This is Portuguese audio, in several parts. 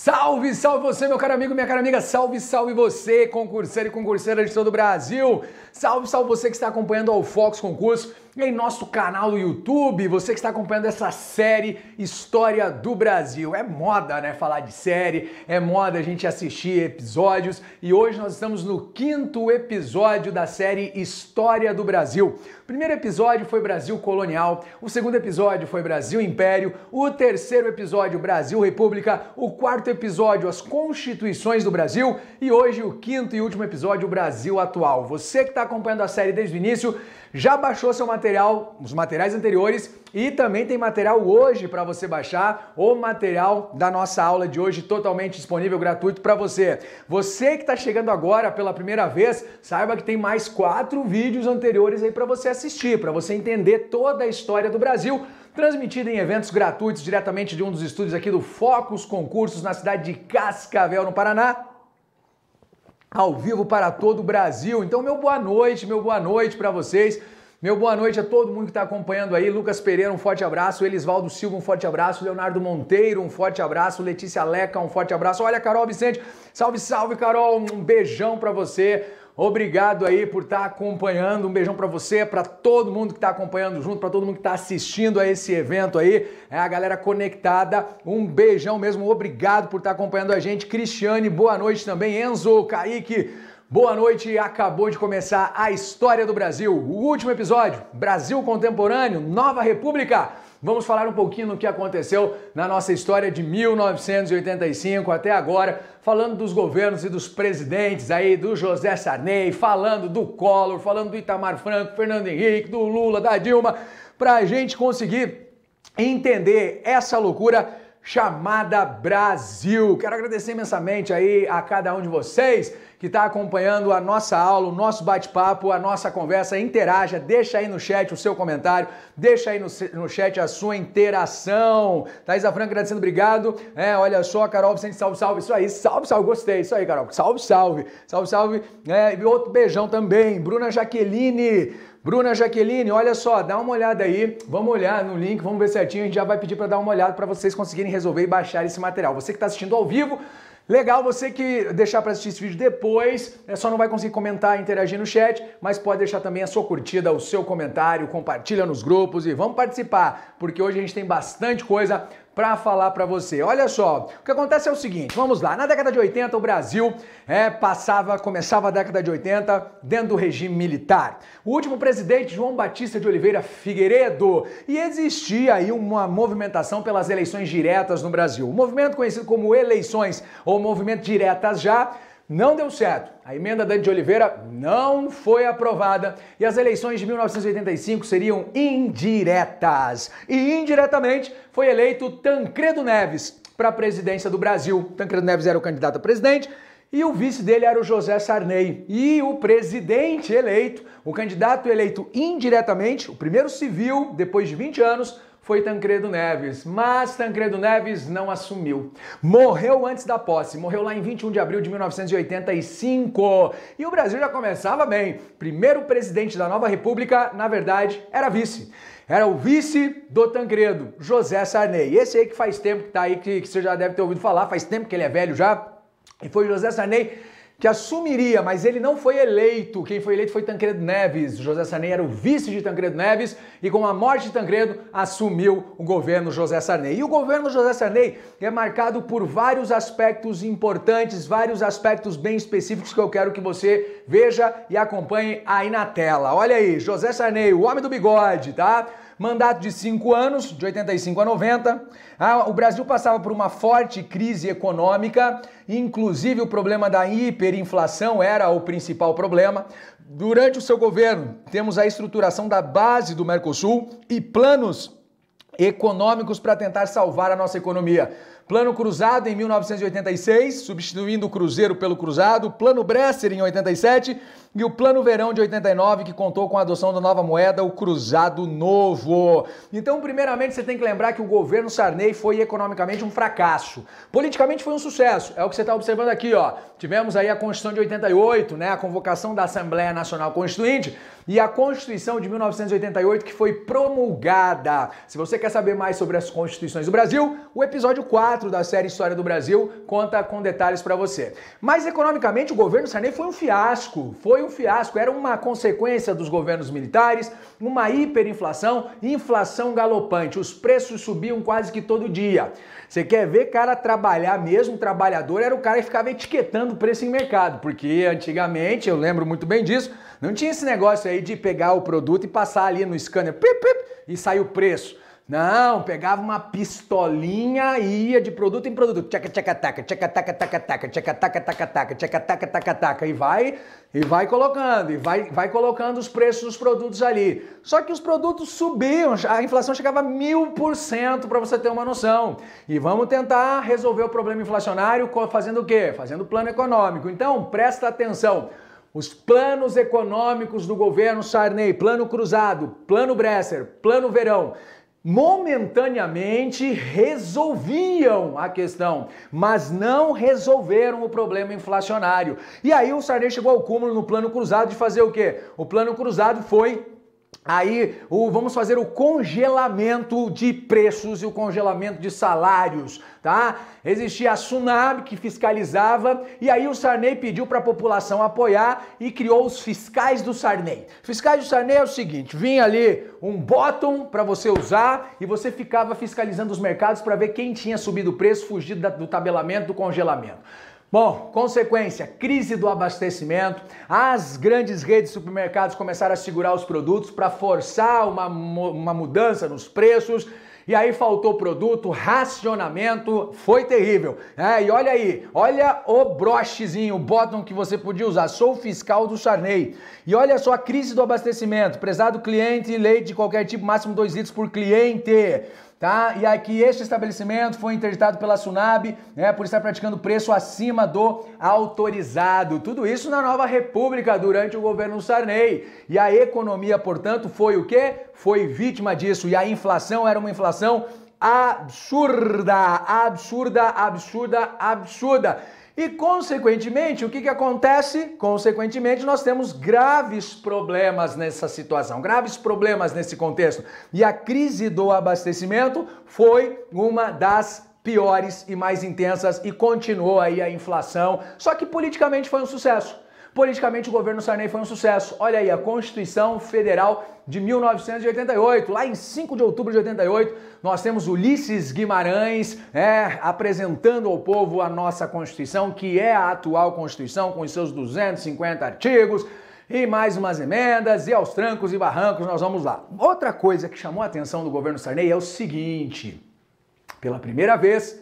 Salve, salve você, meu caro amigo, minha cara amiga. Salve, salve você, concurseiro e concurseira de todo o Brasil. Salve, salve você que está acompanhando ao Fox Concurso em nosso canal do YouTube, você que está acompanhando essa série História do Brasil. É moda, né? Falar de série, é moda a gente assistir episódios e hoje nós estamos no quinto episódio da série História do Brasil. O primeiro episódio foi Brasil Colonial, o segundo episódio foi Brasil Império, o terceiro episódio Brasil República, o quarto episódio As Constituições do Brasil e hoje o quinto e último episódio Brasil Atual. Você que está acompanhando a série desde o início, já baixou seu material, os materiais anteriores e também tem material hoje para você baixar, o material da nossa aula de hoje totalmente disponível gratuito para você. Você que está chegando agora pela primeira vez, saiba que tem mais quatro vídeos anteriores aí para você assistir, para você entender toda a história do Brasil transmitida em eventos gratuitos diretamente de um dos estúdios aqui do Focus Concursos na cidade de Cascavel, no Paraná ao vivo para todo o Brasil. Então, meu boa noite, meu boa noite para vocês. Meu boa noite a todo mundo que está acompanhando aí. Lucas Pereira, um forte abraço. Elisvaldo Silva, um forte abraço. Leonardo Monteiro, um forte abraço. Letícia Leca, um forte abraço. Olha, Carol Vicente, salve, salve, Carol. Um beijão para você. Obrigado aí por estar acompanhando. Um beijão para você, para todo mundo que está acompanhando junto, para todo mundo que está assistindo a esse evento aí. É a galera conectada. Um beijão mesmo. Obrigado por estar acompanhando a gente. Cristiane, boa noite também. Enzo, Kaique. Boa noite, acabou de começar a História do Brasil, o último episódio, Brasil Contemporâneo, Nova República. Vamos falar um pouquinho do que aconteceu na nossa história de 1985 até agora, falando dos governos e dos presidentes aí, do José Sarney, falando do Collor, falando do Itamar Franco, Fernando Henrique, do Lula, da Dilma, para a gente conseguir entender essa loucura chamada Brasil. Quero agradecer imensamente aí a cada um de vocês que está acompanhando a nossa aula, o nosso bate-papo, a nossa conversa. Interaja, deixa aí no chat o seu comentário, deixa aí no, no chat a sua interação. Thaís Franca, agradecendo, obrigado. É, olha só, Carol Vicente, salve, salve. Isso aí, salve, salve, gostei. Isso aí, Carol, salve, salve. Salve, salve. É, e outro beijão também. Bruna Jaqueline, Bruna Jaqueline, olha só, dá uma olhada aí, vamos olhar no link, vamos ver certinho, a gente já vai pedir para dar uma olhada para vocês conseguirem resolver e baixar esse material. Você que está assistindo ao vivo, Legal, você que deixar para assistir esse vídeo depois, né, só não vai conseguir comentar e interagir no chat, mas pode deixar também a sua curtida, o seu comentário, compartilha nos grupos e vamos participar, porque hoje a gente tem bastante coisa para falar para você. Olha só, o que acontece é o seguinte, vamos lá. Na década de 80, o Brasil é, passava, começava a década de 80 dentro do regime militar. O último presidente, João Batista de Oliveira Figueiredo, e existia aí uma movimentação pelas eleições diretas no Brasil. O movimento conhecido como eleições ou movimento diretas já não deu certo. A emenda Dante de Oliveira não foi aprovada e as eleições de 1985 seriam indiretas. E indiretamente foi eleito Tancredo Neves para a presidência do Brasil. Tancredo Neves era o candidato a presidente e o vice dele era o José Sarney. E o presidente eleito, o candidato eleito indiretamente, o primeiro civil, depois de 20 anos, foi Tancredo Neves, mas Tancredo Neves não assumiu. Morreu antes da posse, morreu lá em 21 de abril de 1985. E o Brasil já começava bem. Primeiro presidente da nova república, na verdade, era vice. Era o vice do Tancredo, José Sarney. Esse aí que faz tempo que tá aí, que, que você já deve ter ouvido falar, faz tempo que ele é velho já. E foi José Sarney que assumiria, mas ele não foi eleito. Quem foi eleito foi Tancredo Neves. José Sarney era o vice de Tancredo Neves e com a morte de Tancredo assumiu o governo José Sarney. E o governo José Sarney é marcado por vários aspectos importantes, vários aspectos bem específicos que eu quero que você veja e acompanhe aí na tela. Olha aí, José Sarney, o homem do bigode, tá? mandato de cinco anos, de 85 a 90. Ah, o Brasil passava por uma forte crise econômica, inclusive o problema da hiperinflação era o principal problema. Durante o seu governo, temos a estruturação da base do Mercosul e planos econômicos para tentar salvar a nossa economia. Plano Cruzado em 1986, substituindo o Cruzeiro pelo Cruzado, Plano Bresser em 87 e o Plano Verão de 89, que contou com a adoção da nova moeda, o Cruzado Novo. Então, primeiramente, você tem que lembrar que o governo Sarney foi economicamente um fracasso. Politicamente foi um sucesso, é o que você está observando aqui, ó. Tivemos aí a Constituição de 88, né, a convocação da Assembleia Nacional Constituinte e a Constituição de 1988 que foi promulgada. Se você quer saber mais sobre as constituições do Brasil, o episódio 4 4 da série História do Brasil conta com detalhes para você. Mas economicamente o governo Sarney foi um fiasco, foi um fiasco, era uma consequência dos governos militares, uma hiperinflação, inflação galopante, os preços subiam quase que todo dia. Você quer ver cara trabalhar mesmo, trabalhador era o cara que ficava etiquetando o preço em mercado, porque antigamente, eu lembro muito bem disso, não tinha esse negócio aí de pegar o produto e passar ali no scanner pip, pip, e sair o preço. Não, pegava uma pistolinha e ia de produto em produto. Tchaca, tchaca, taca, tchaca, taca, taca, taca, tchaca, taca, taca, taca, tchaca, taca, taca, taca. E vai, e vai colocando, e vai, vai colocando os preços dos produtos ali. Só que os produtos subiam, a inflação chegava a mil por cento, para você ter uma noção. E vamos tentar resolver o problema inflacionário fazendo o quê? Fazendo plano econômico. Então, presta atenção. Os planos econômicos do governo Sarney, plano cruzado, plano Bresser, plano verão, momentaneamente resolviam a questão, mas não resolveram o problema inflacionário. E aí o Sarney chegou ao cúmulo no plano cruzado de fazer o quê? O plano cruzado foi Aí o, vamos fazer o congelamento de preços e o congelamento de salários, tá? Existia a Sunab que fiscalizava e aí o Sarney pediu para a população apoiar e criou os fiscais do Sarney. Fiscais do Sarney é o seguinte, vinha ali um bottom para você usar e você ficava fiscalizando os mercados para ver quem tinha subido o preço, fugido da, do tabelamento, do congelamento. Bom, consequência, crise do abastecimento. As grandes redes de supermercados começaram a segurar os produtos para forçar uma, uma mudança nos preços. E aí faltou produto, racionamento, foi terrível. É, e olha aí, olha o brochezinho, o bottom que você podia usar. Sou fiscal do Charney. E olha só a crise do abastecimento. Prezado cliente, leite de qualquer tipo, máximo 2 litros por cliente tá? E aqui este estabelecimento foi interditado pela Sunab, né, por estar praticando preço acima do autorizado. Tudo isso na Nova República durante o governo Sarney. E a economia, portanto, foi o quê? Foi vítima disso. E a inflação era uma inflação absurda, absurda, absurda, absurda. E, consequentemente, o que, que acontece? Consequentemente, nós temos graves problemas nessa situação, graves problemas nesse contexto. E a crise do abastecimento foi uma das piores e mais intensas e continuou aí a inflação. Só que politicamente foi um sucesso. Politicamente, o governo Sarney foi um sucesso. Olha aí, a Constituição Federal de 1988. Lá em 5 de outubro de 88, nós temos Ulisses Guimarães é, apresentando ao povo a nossa Constituição, que é a atual Constituição, com os seus 250 artigos e mais umas emendas, e aos trancos e barrancos nós vamos lá. Outra coisa que chamou a atenção do governo Sarney é o seguinte: pela primeira vez,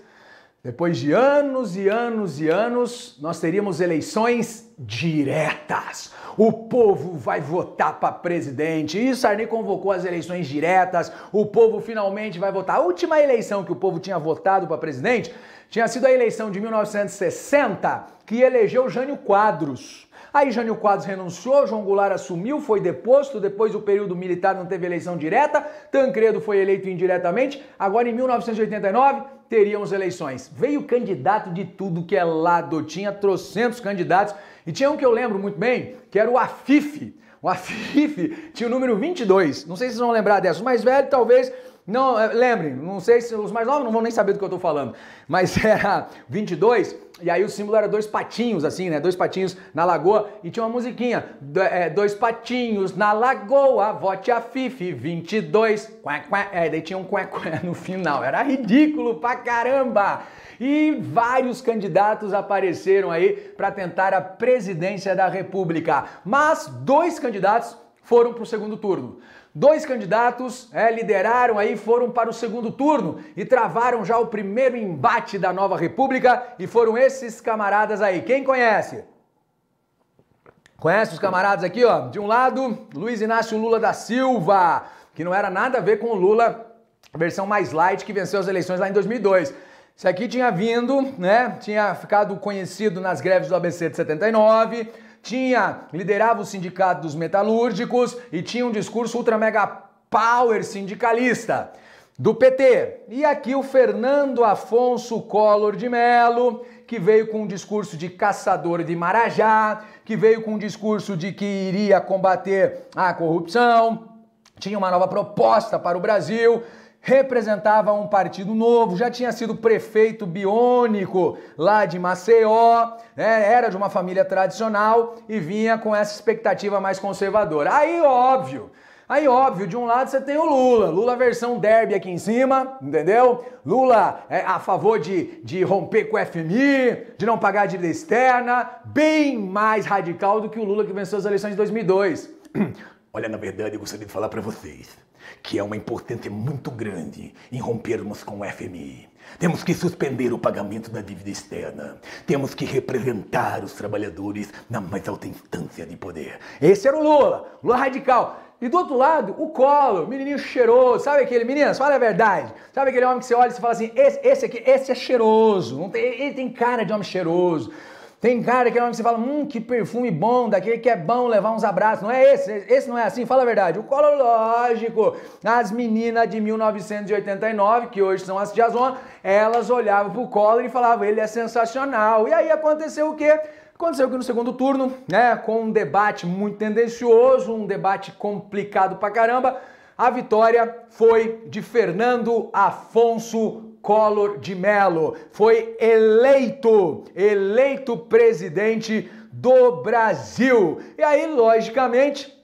depois de anos e anos e anos, nós teríamos eleições diretas. O povo vai votar para presidente. E Sarney convocou as eleições diretas. O povo finalmente vai votar. A última eleição que o povo tinha votado para presidente tinha sido a eleição de 1960, que elegeu Jânio Quadros. Aí Jânio Quadros renunciou, João Goulart assumiu, foi deposto, depois o período militar não teve eleição direta, Tancredo foi eleito indiretamente. Agora em 1989, teríamos eleições. Veio candidato de tudo que é lado, tinha trocentos candidatos e tinha um que eu lembro muito bem, que era o Afife. O Afife tinha o número 22. Não sei se vocês vão lembrar dessa, o mais velho talvez não, é, lembrem, não sei se os mais novos não vão nem saber do que eu estou falando, mas era 22 e aí o símbolo era dois patinhos, assim, né? Dois patinhos na lagoa. E tinha uma musiquinha. Do, é, dois patinhos na lagoa, vote a Fifi 22. Quá, quá. É, daí tinha um quá, quá no final. Era ridículo pra caramba! E vários candidatos apareceram aí para tentar a presidência da República. Mas dois candidatos foram pro segundo turno. Dois candidatos é, lideraram aí, foram para o segundo turno e travaram já o primeiro embate da nova república e foram esses camaradas aí. Quem conhece? Conhece os camaradas aqui, ó? De um lado, Luiz Inácio Lula da Silva, que não era nada a ver com o Lula, versão mais light, que venceu as eleições lá em 2002. Isso aqui tinha vindo, né? Tinha ficado conhecido nas greves do ABC de 79 tinha liderava o sindicato dos metalúrgicos e tinha um discurso ultra mega power sindicalista do PT. E aqui o Fernando Afonso Collor de Mello, que veio com um discurso de caçador de marajá, que veio com um discurso de que iria combater a corrupção, tinha uma nova proposta para o Brasil, representava um partido novo, já tinha sido prefeito biônico lá de Maceió, né? era de uma família tradicional e vinha com essa expectativa mais conservadora. Aí, óbvio, Aí, óbvio, de um lado você tem o Lula, Lula versão derby aqui em cima, entendeu? Lula é a favor de, de romper com o FMI, de não pagar a dívida externa, bem mais radical do que o Lula que venceu as eleições de 2002. Olha, na verdade, eu gostaria de falar para vocês que é uma importância muito grande em rompermos com o FMI. Temos que suspender o pagamento da dívida externa. Temos que representar os trabalhadores na mais alta instância de poder. Esse era o Lula, Lula radical. E do outro lado, o Collor, menininho cheiroso, sabe aquele? Meninas, fala a verdade. Sabe aquele homem que você olha e você fala assim: esse, esse aqui, esse é cheiroso. Tem, ele tem cara de homem cheiroso. Tem cara que é homem que você fala, hum, que perfume bom, daquele que é bom levar uns abraços. Não é esse, esse não é assim, fala a verdade. O colo, lógico, as meninas de 1989, que hoje são as Jason, elas olhavam pro colo e falavam, ele é sensacional. E aí aconteceu o quê? Aconteceu que no segundo turno, né, com um debate muito tendencioso, um debate complicado pra caramba, a vitória foi de Fernando Afonso Collor de Mello foi eleito, eleito presidente do Brasil. E aí, logicamente,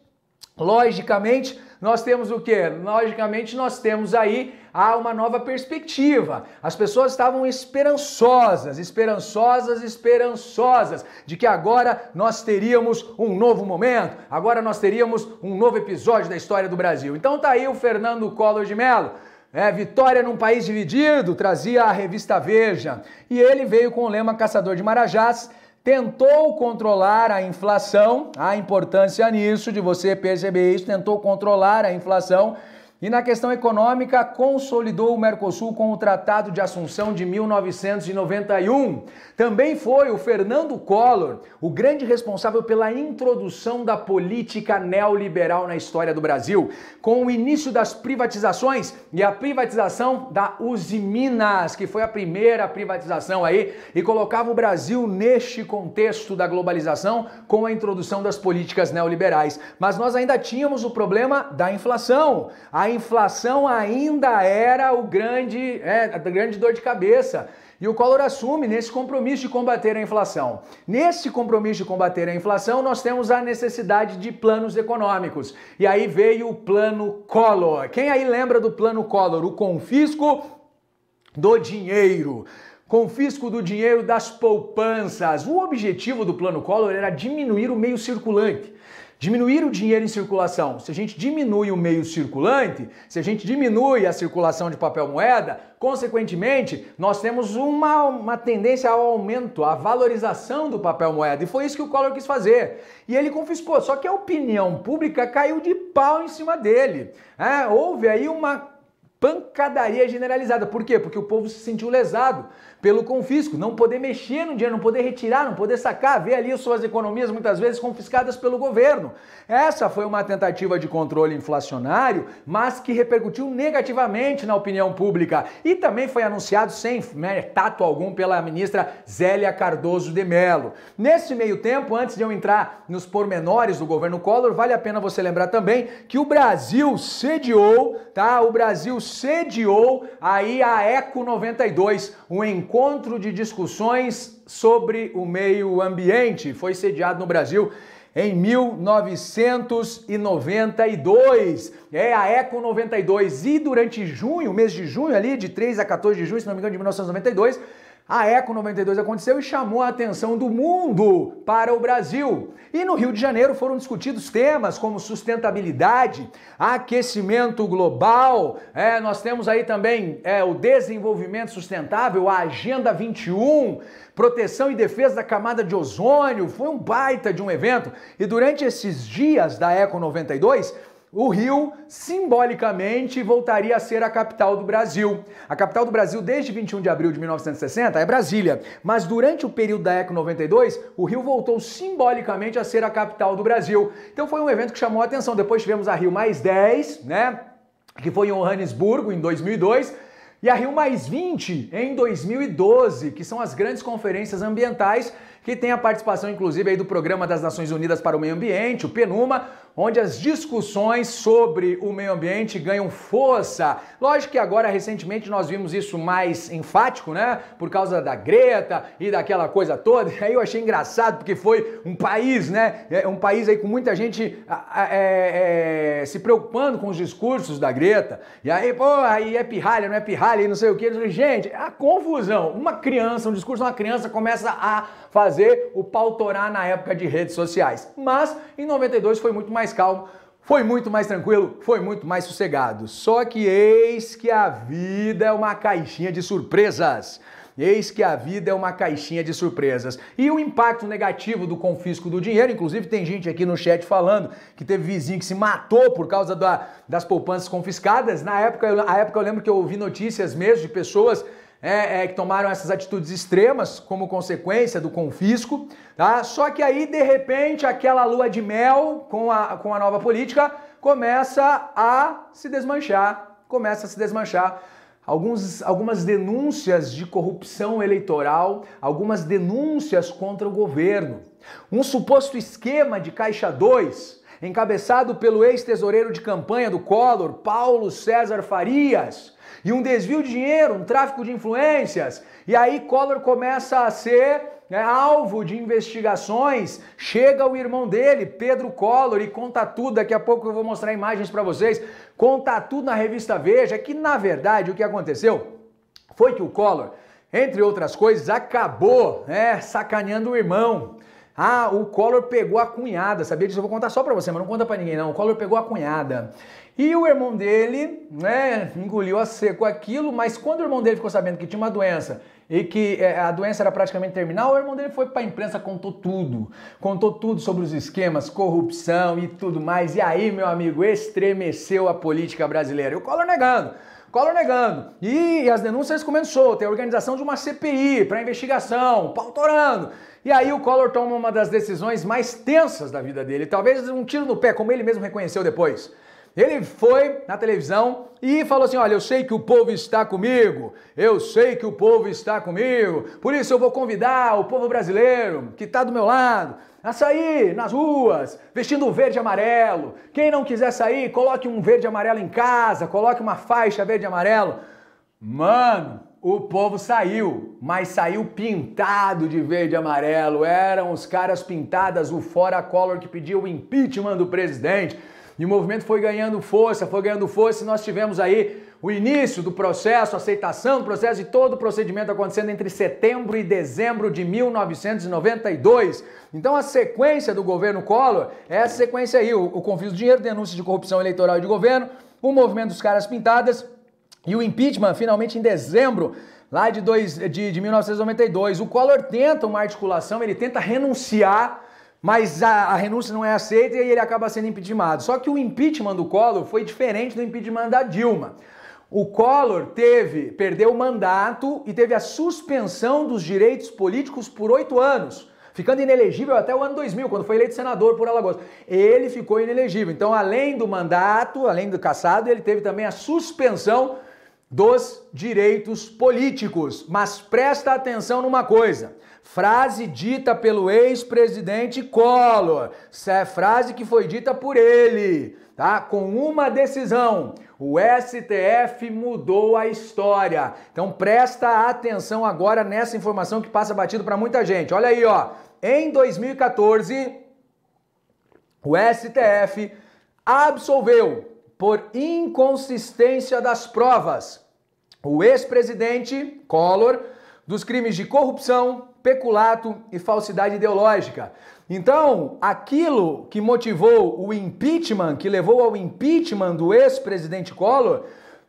logicamente, nós temos o quê? Logicamente, nós temos aí há uma nova perspectiva. As pessoas estavam esperançosas, esperançosas, esperançosas de que agora nós teríamos um novo momento, agora nós teríamos um novo episódio da história do Brasil. Então tá aí o Fernando Collor de Mello é, Vitória num País Dividido, trazia a revista Veja. E ele veio com o lema Caçador de Marajás, tentou controlar a inflação, a importância nisso, de você perceber isso, tentou controlar a inflação e na questão econômica, consolidou o Mercosul com o Tratado de Assunção de 1991. Também foi o Fernando Collor o grande responsável pela introdução da política neoliberal na história do Brasil, com o início das privatizações e a privatização da Uzi Minas, que foi a primeira privatização aí e colocava o Brasil neste contexto da globalização com a introdução das políticas neoliberais. Mas nós ainda tínhamos o problema da inflação. A inflação ainda era o grande, é, a grande dor de cabeça. E o Collor assume nesse compromisso de combater a inflação. Nesse compromisso de combater a inflação, nós temos a necessidade de planos econômicos. E aí veio o plano Collor. Quem aí lembra do plano Collor? O confisco do dinheiro confisco do dinheiro das poupanças. O objetivo do Plano Collor era diminuir o meio circulante. Diminuir o dinheiro em circulação. Se a gente diminui o meio circulante, se a gente diminui a circulação de papel moeda, consequentemente, nós temos uma, uma tendência ao aumento, à valorização do papel moeda. E foi isso que o Collor quis fazer. E ele confiscou, só que a opinião pública caiu de pau em cima dele. É, houve aí uma pancadaria generalizada. Por quê? Porque o povo se sentiu lesado pelo confisco, não poder mexer no dinheiro, não poder retirar, não poder sacar, ver ali suas economias muitas vezes confiscadas pelo governo. Essa foi uma tentativa de controle inflacionário, mas que repercutiu negativamente na opinião pública e também foi anunciado sem né, tato algum pela ministra Zélia Cardoso de Mello. Nesse meio tempo, antes de eu entrar nos pormenores do governo Collor, vale a pena você lembrar também que o Brasil sediou, tá? O Brasil sediou aí a Eco 92, um encontro encontro de discussões sobre o meio ambiente. Foi sediado no Brasil em 1992. É a Eco 92. E durante junho, mês de junho ali, de 3 a 14 de junho, se não me engano, de 1992, a Eco 92 aconteceu e chamou a atenção do mundo para o Brasil. E no Rio de Janeiro foram discutidos temas como sustentabilidade, aquecimento global, é, nós temos aí também é, o desenvolvimento sustentável, a Agenda 21, proteção e defesa da camada de ozônio. Foi um baita de um evento. E durante esses dias da Eco 92, o Rio simbolicamente voltaria a ser a capital do Brasil. A capital do Brasil desde 21 de abril de 1960 é Brasília, mas durante o período da Eco 92, o Rio voltou simbolicamente a ser a capital do Brasil. Então foi um evento que chamou a atenção. Depois tivemos a Rio Mais 10, né, que foi em Johannesburgo em 2002. E a Rio Mais 20 em 2012, que são as grandes conferências ambientais que tem a participação, inclusive, aí do Programa das Nações Unidas para o Meio Ambiente, o PNUMA, onde as discussões sobre o meio ambiente ganham força. Lógico que agora, recentemente, nós vimos isso mais enfático, né? Por causa da Greta e daquela coisa toda. E aí eu achei engraçado, porque foi um país, né? É, um país aí com muita gente é, é, se preocupando com os discursos da Greta. E aí, pô, aí é pirralha, não é pirralha, e não sei o que. Gente, a confusão. Uma criança, um discurso de uma criança começa a fazer o pau torar na época de redes sociais. Mas em 92 foi muito mais mais calmo, foi muito mais tranquilo, foi muito mais sossegado. Só que eis que a vida é uma caixinha de surpresas. Eis que a vida é uma caixinha de surpresas. E o impacto negativo do confisco do dinheiro, inclusive tem gente aqui no chat falando que teve vizinho que se matou por causa da, das poupanças confiscadas. Na época, a época eu lembro que eu ouvi notícias mesmo de pessoas é, é, que tomaram essas atitudes extremas como consequência do confisco, tá? Só que aí, de repente, aquela lua de mel com a, com a nova política começa a se desmanchar, começa a se desmanchar. Alguns, algumas denúncias de corrupção eleitoral, algumas denúncias contra o governo. Um suposto esquema de Caixa 2, encabeçado pelo ex-tesoureiro de campanha do Collor, Paulo César Farias, e um desvio de dinheiro, um tráfico de influências. E aí Collor começa a ser né, alvo de investigações. Chega o irmão dele, Pedro Collor, e conta tudo. Daqui a pouco eu vou mostrar imagens para vocês. Conta tudo na revista Veja, que na verdade o que aconteceu foi que o Collor entre outras coisas, acabou né, sacaneando o irmão. Ah, o Collor pegou a cunhada, sabia disso? Eu vou contar só pra você, mas não conta pra ninguém não. O Collor pegou a cunhada. E o irmão dele, né, engoliu a seco aquilo, mas quando o irmão dele ficou sabendo que tinha uma doença e que é, a doença era praticamente terminal, o irmão dele foi pra imprensa, contou tudo. Contou tudo sobre os esquemas, corrupção e tudo mais. E aí, meu amigo, estremeceu a política brasileira. E o Collor negando. Collor negando. E as denúncias começou. Tem é a organização de uma CPI para investigação, pautorando. E aí o Collor toma uma das decisões mais tensas da vida dele, talvez um tiro no pé, como ele mesmo reconheceu depois. Ele foi na televisão e falou assim: Olha, eu sei que o povo está comigo, eu sei que o povo está comigo, por isso eu vou convidar o povo brasileiro que está do meu lado a sair nas ruas, vestindo verde e amarelo. Quem não quiser sair, coloque um verde e amarelo em casa, coloque uma faixa verde e amarelo. Mano, o povo saiu, mas saiu pintado de verde e amarelo. Eram os caras pintadas, o fora color que pediu o impeachment do presidente. E o movimento foi ganhando força, foi ganhando força e nós tivemos aí o início do processo, a aceitação do processo e todo o procedimento acontecendo entre setembro e dezembro de 1992. Então a sequência do governo Collor é essa sequência aí, o, o confisco de dinheiro, denúncia de corrupção eleitoral e de governo, o movimento dos caras pintadas e o impeachment, finalmente em dezembro lá de, dois, de, de 1992, o Collor tenta uma articulação, ele tenta renunciar, mas a, a, renúncia não é aceita e ele acaba sendo impeachmentado. Só que o impeachment do Collor foi diferente do impeachment da Dilma. O Collor teve, perdeu o mandato e teve a suspensão dos direitos políticos por oito anos ficando inelegível até o ano 2000, quando foi eleito senador por Alagoas. Ele ficou inelegível. Então, além do mandato, além do caçado, ele teve também a suspensão dos direitos políticos. Mas presta atenção numa coisa. Frase dita pelo ex-presidente Collor. Essa é frase que foi dita por ele, tá? Com uma decisão. O STF mudou a história. Então presta atenção agora nessa informação que passa batido para muita gente. Olha aí, ó. Em 2014, o STF absolveu por inconsistência das provas o ex-presidente Collor dos crimes de corrupção, peculato e falsidade ideológica. Então, aquilo que motivou o impeachment, que levou ao impeachment do ex-presidente Collor,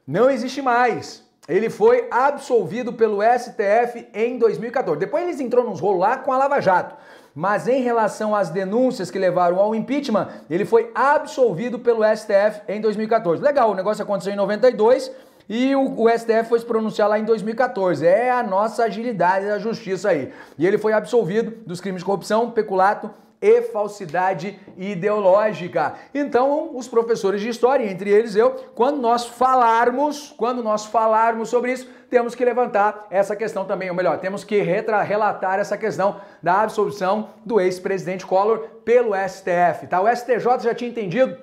não existe mais. Ele foi absolvido pelo STF em 2014. Depois eles entrou nos rolos lá com a Lava Jato. Mas em relação às denúncias que levaram ao impeachment, ele foi absolvido pelo STF em 2014. Legal, o negócio aconteceu em 92 e o, o, STF foi se pronunciar lá em 2014. É a nossa agilidade da justiça aí. E ele foi absolvido dos crimes de corrupção, peculato e falsidade ideológica. Então, os professores de história, entre eles eu, quando nós falarmos, quando nós falarmos sobre isso, temos que levantar essa questão também, ou melhor, temos que relatar essa questão da absolvição do ex-presidente Collor pelo STF, tá? O STJ já tinha entendido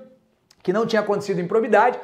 que não tinha acontecido improbidade,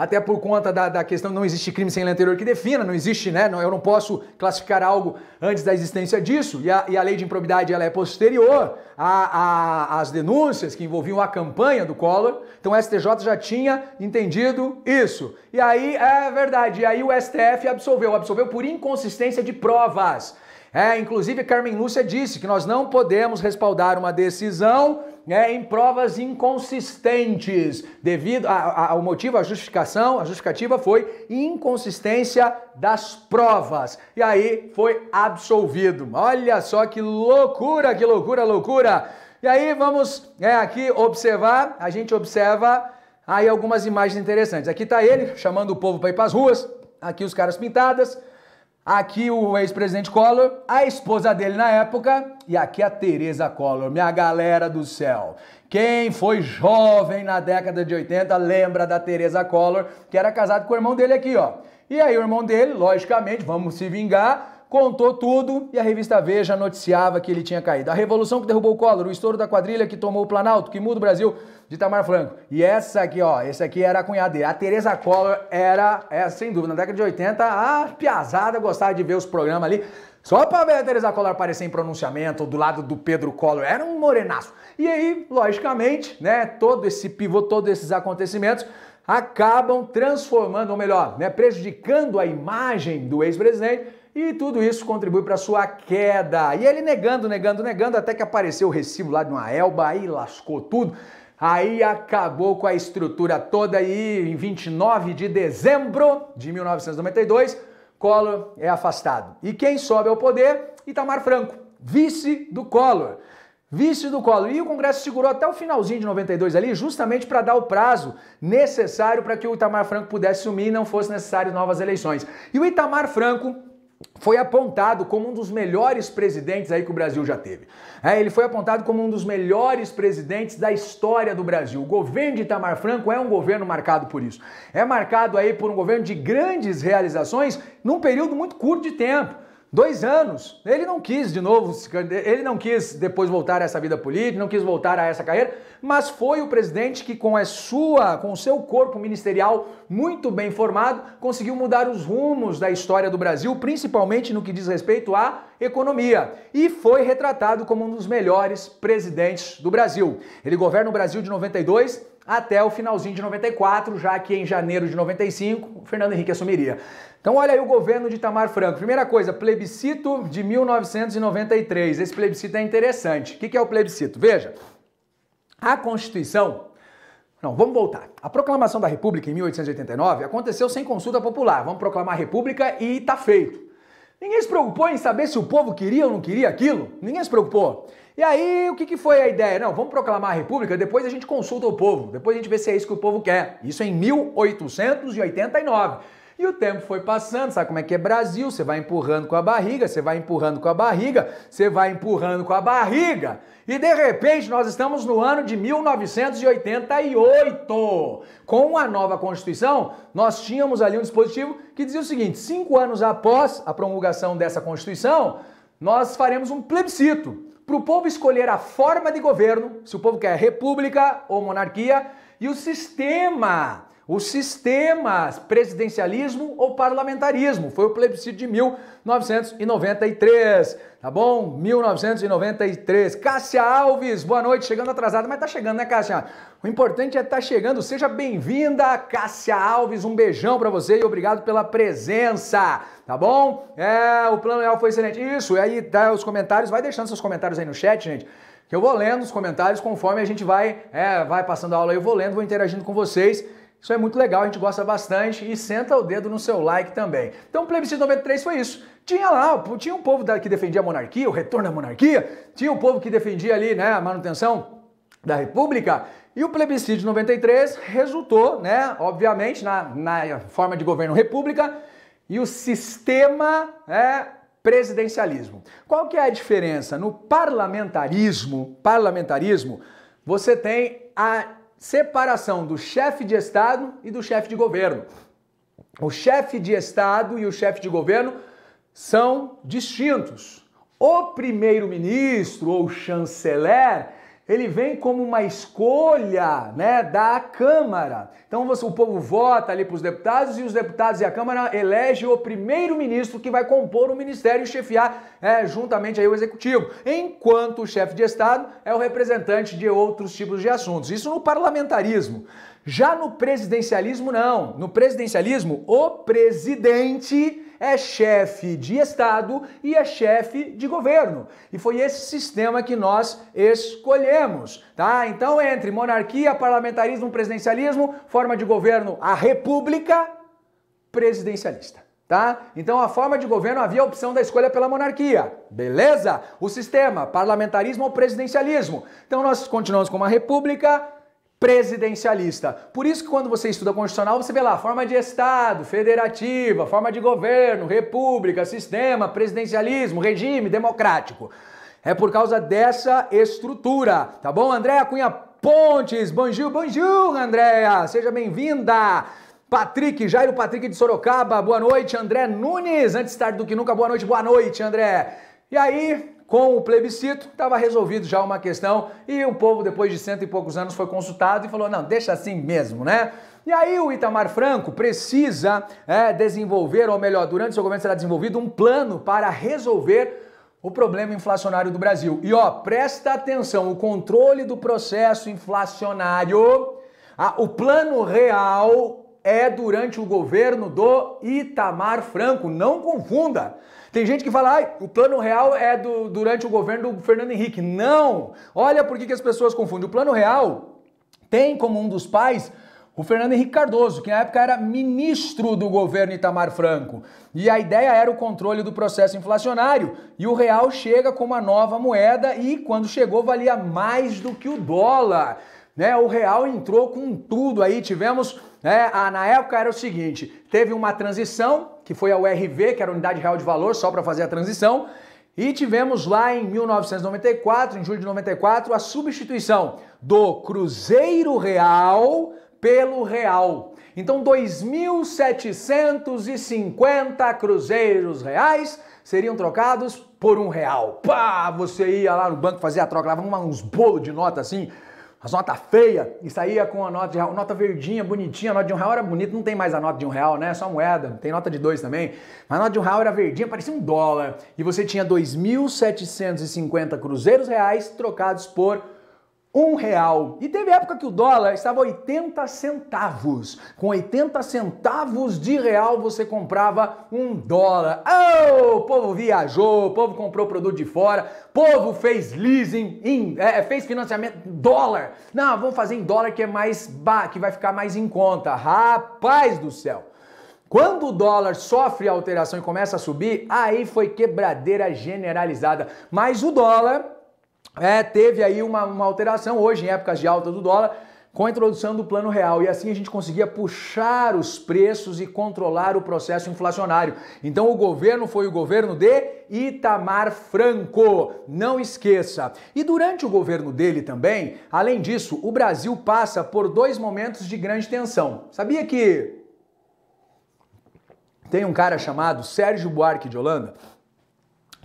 até por conta da, da questão não existe crime sem lei anterior que defina, não existe, né? Não, eu não posso classificar algo antes da existência disso, e a, e a lei de improbidade ela é posterior às denúncias que envolviam a campanha do Collor, então o STJ já tinha entendido isso. E aí, é verdade, e aí o STF absolveu, absolveu por inconsistência de provas. É, inclusive, Carmen Lúcia disse que nós não podemos respaldar uma decisão né, em provas inconsistentes, devido ao motivo, a justificação, a justificativa foi inconsistência das provas. E aí foi absolvido. Olha só que loucura, que loucura, loucura. E aí vamos é, aqui observar, a gente observa aí algumas imagens interessantes. Aqui está ele chamando o povo para ir para as ruas, aqui os caras pintadas, Aqui o ex-presidente Collor, a esposa dele na época, e aqui a Tereza Collor, minha galera do céu. Quem foi jovem na década de 80 lembra da Tereza Collor, que era casado com o irmão dele aqui, ó. E aí o irmão dele, logicamente, vamos se vingar, contou tudo e a revista Veja noticiava que ele tinha caído. A revolução que derrubou o Collor, o estouro da quadrilha que tomou o Planalto, que muda o Brasil, de Itamar Franco. E essa aqui, ó, esse aqui era a cunhada dele. A Teresa Collor era, é, sem dúvida, na década de 80, a piazada gostava de ver os programas ali. Só pra ver a Teresa Collor aparecer em pronunciamento, do lado do Pedro Collor, era um morenaço. E aí, logicamente, né, todo esse pivô, todos esses acontecimentos acabam transformando, ou melhor, né, prejudicando a imagem do ex-presidente e tudo isso contribui para sua queda. E ele negando, negando, negando, até que apareceu o recibo lá de uma elba e lascou tudo. Aí acabou com a estrutura toda e em 29 de dezembro de 1992, Collor é afastado. E quem sobe ao poder? Itamar Franco, vice do Collor. Vice do Collor. E o Congresso segurou até o finalzinho de 92 ali, justamente para dar o prazo necessário para que o Itamar Franco pudesse sumir e não fosse necessário novas eleições. E o Itamar Franco foi apontado como um dos melhores presidentes aí que o Brasil já teve. É, ele foi apontado como um dos melhores presidentes da história do Brasil. O governo de Itamar Franco é um governo marcado por isso. É marcado aí por um governo de grandes realizações num período muito curto de tempo. Dois anos. Ele não quis de novo, ele não quis depois voltar a essa vida política, não quis voltar a essa carreira, mas foi o presidente que com a sua, com o seu corpo ministerial muito bem formado, conseguiu mudar os rumos da história do Brasil, principalmente no que diz respeito à economia, e foi retratado como um dos melhores presidentes do Brasil. Ele governa o Brasil de 92 até o finalzinho de 94, já que em janeiro de 95 o Fernando Henrique assumiria. Então olha aí o governo de Itamar Franco. Primeira coisa, plebiscito de 1993. Esse plebiscito é interessante. O que é o plebiscito? Veja, a Constituição... Não, vamos voltar. A proclamação da República em 1889 aconteceu sem consulta popular. Vamos proclamar a República e tá feito. Ninguém se preocupou em saber se o povo queria ou não queria aquilo. Ninguém se preocupou. E aí, o que, que foi a ideia? Não, vamos proclamar a República, depois a gente consulta o povo, depois a gente vê se é isso que o povo quer. Isso em 1889. E o tempo foi passando, sabe como é que é Brasil? Você vai empurrando com a barriga, você vai empurrando com a barriga, você vai empurrando com a barriga. E de repente nós estamos no ano de 1988. Com a nova Constituição, nós tínhamos ali um dispositivo que dizia o seguinte: cinco anos após a promulgação dessa Constituição, nós faremos um plebiscito para o povo escolher a forma de governo, se o povo quer república ou monarquia, e o sistema os sistemas presidencialismo ou parlamentarismo. Foi o plebiscito de 1993, tá bom? 1993. Cássia Alves, boa noite, chegando atrasada, mas tá chegando, né, Cássia? O importante é estar tá chegando. Seja bem-vinda, Cássia Alves. Um beijão para você e obrigado pela presença, tá bom? É, o plano real foi excelente. Isso, e aí dá os comentários, vai deixando seus comentários aí no chat, gente que eu vou lendo os comentários conforme a gente vai, é, vai passando a aula, eu vou lendo, vou interagindo com vocês. Isso é muito legal, a gente gosta bastante e senta o dedo no seu like também. Então, o plebiscito 93 foi isso. Tinha lá, tinha um povo que defendia a monarquia, o retorno à monarquia, tinha o um povo que defendia ali, né, a manutenção da república, e o plebiscito 93 resultou, né, obviamente, na, na forma de governo república e o sistema é presidencialismo. Qual que é a diferença? No parlamentarismo, parlamentarismo, você tem a separação do chefe de Estado e do chefe de governo. O chefe de Estado e o chefe de governo são distintos. O primeiro-ministro ou chanceler ele vem como uma escolha né, da Câmara. Então você, o povo vota ali para os deputados e os deputados e a Câmara elege o primeiro-ministro que vai compor o ministério e chefiar é, juntamente aí o executivo, enquanto o chefe de Estado é o representante de outros tipos de assuntos. Isso no parlamentarismo. Já no presidencialismo, não. No presidencialismo, o presidente é chefe de Estado e é chefe de governo. E foi esse sistema que nós escolhemos, tá? Então, entre monarquia, parlamentarismo, presidencialismo, forma de governo, a república presidencialista. Tá? Então, a forma de governo havia a opção da escolha pela monarquia, beleza? O sistema, parlamentarismo ou presidencialismo. Então, nós continuamos com uma república, presidencialista. Por isso que quando você estuda constitucional, você vê lá forma de Estado, federativa, forma de governo, república, sistema, presidencialismo, regime democrático. É por causa dessa estrutura, tá bom? Andréa Cunha Pontes, bonjour, bonjour, Andréa, seja bem-vinda. Patrick, Jairo Patrick de Sorocaba, boa noite. André Nunes, antes tarde do que nunca, boa noite, boa noite, André. E aí, com o plebiscito, estava resolvido já uma questão e o povo, depois de cento e poucos anos, foi consultado e falou: não, deixa assim mesmo, né? E aí o Itamar Franco precisa é, desenvolver, ou melhor, durante seu governo será desenvolvido um plano para resolver o problema inflacionário do Brasil. E ó, presta atenção, o controle do processo inflacionário, o plano real é durante o governo do Itamar Franco. Não confunda. Tem gente que fala, ah, o plano real é do, durante o governo do Fernando Henrique. Não! Olha por que, que as pessoas confundem. O plano real tem como um dos pais o Fernando Henrique Cardoso, que na época era ministro do governo Itamar Franco. E a ideia era o controle do processo inflacionário. E o real chega com uma nova moeda e, quando chegou, valia mais do que o dólar né? O real entrou com tudo aí, tivemos, né? A, ah, na época era o seguinte, teve uma transição, que foi a URV, que era a Unidade Real de Valor, só para fazer a transição, e tivemos lá em 1994, em julho de 94, a substituição do Cruzeiro Real pelo Real. Então, 2.750 cruzeiros reais seriam trocados por um real. Pá! Você ia lá no banco fazer a troca, lá uns bolos de nota assim, as notas feias, e saía é com a nota de real, nota verdinha, bonitinha, a nota de um real era bonita, não tem mais a nota de um real, né? É só moeda, tem nota de dois também. Mas a nota de um real era verdinha, parecia um dólar. E você tinha 2.750 cruzeiros reais trocados por um real. E teve época que o dólar estava 80 centavos. Com 80 centavos de real você comprava um dólar. Oh, o povo viajou, o povo comprou produto de fora, o povo fez leasing, é, é, fez financiamento dólar. Não, vamos fazer em dólar que é mais bah, que vai ficar mais em conta. Rapaz do céu. Quando o dólar sofre alteração e começa a subir, aí foi quebradeira generalizada. Mas o dólar é, teve aí uma, uma alteração hoje, em épocas de alta do dólar, com a introdução do Plano Real e assim a gente conseguia puxar os preços e controlar o processo inflacionário. Então o governo foi o governo de Itamar Franco, não esqueça. E durante o governo dele também, além disso, o Brasil passa por dois momentos de grande tensão. Sabia que tem um cara chamado Sérgio Buarque de Holanda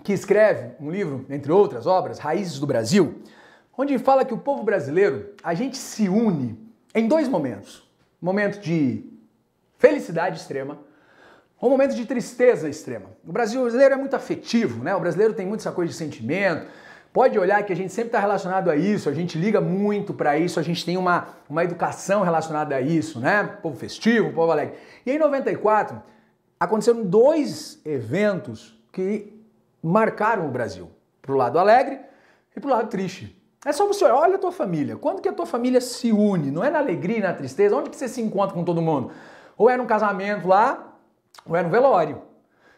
que escreve um livro, entre outras obras, Raízes do Brasil, onde fala que o povo brasileiro, a gente se une em dois momentos. momento de felicidade extrema, ou momento de tristeza extrema. O brasileiro é muito afetivo, né? O brasileiro tem muita coisa de sentimento. Pode olhar que a gente sempre está relacionado a isso, a gente liga muito para isso, a gente tem uma, uma educação relacionada a isso, né? Povo festivo, povo alegre. E em 94, aconteceram dois eventos que marcaram o Brasil. Para o lado alegre e para o lado triste. É só você olhar, olha a tua família. Quando que a tua família se une? Não é na alegria e na tristeza? Onde que você se encontra com todo mundo? Ou é num casamento lá, ou é no velório.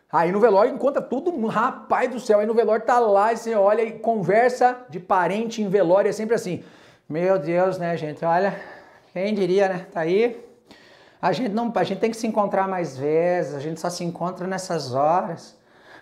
Aí no velório encontra todo mundo, rapaz do céu, aí no velório tá lá e você olha e conversa de parente em velório, é sempre assim. Meu Deus, né, gente? Olha, quem diria, né? Tá aí. A gente não, a gente tem que se encontrar mais vezes, a gente só se encontra nessas horas.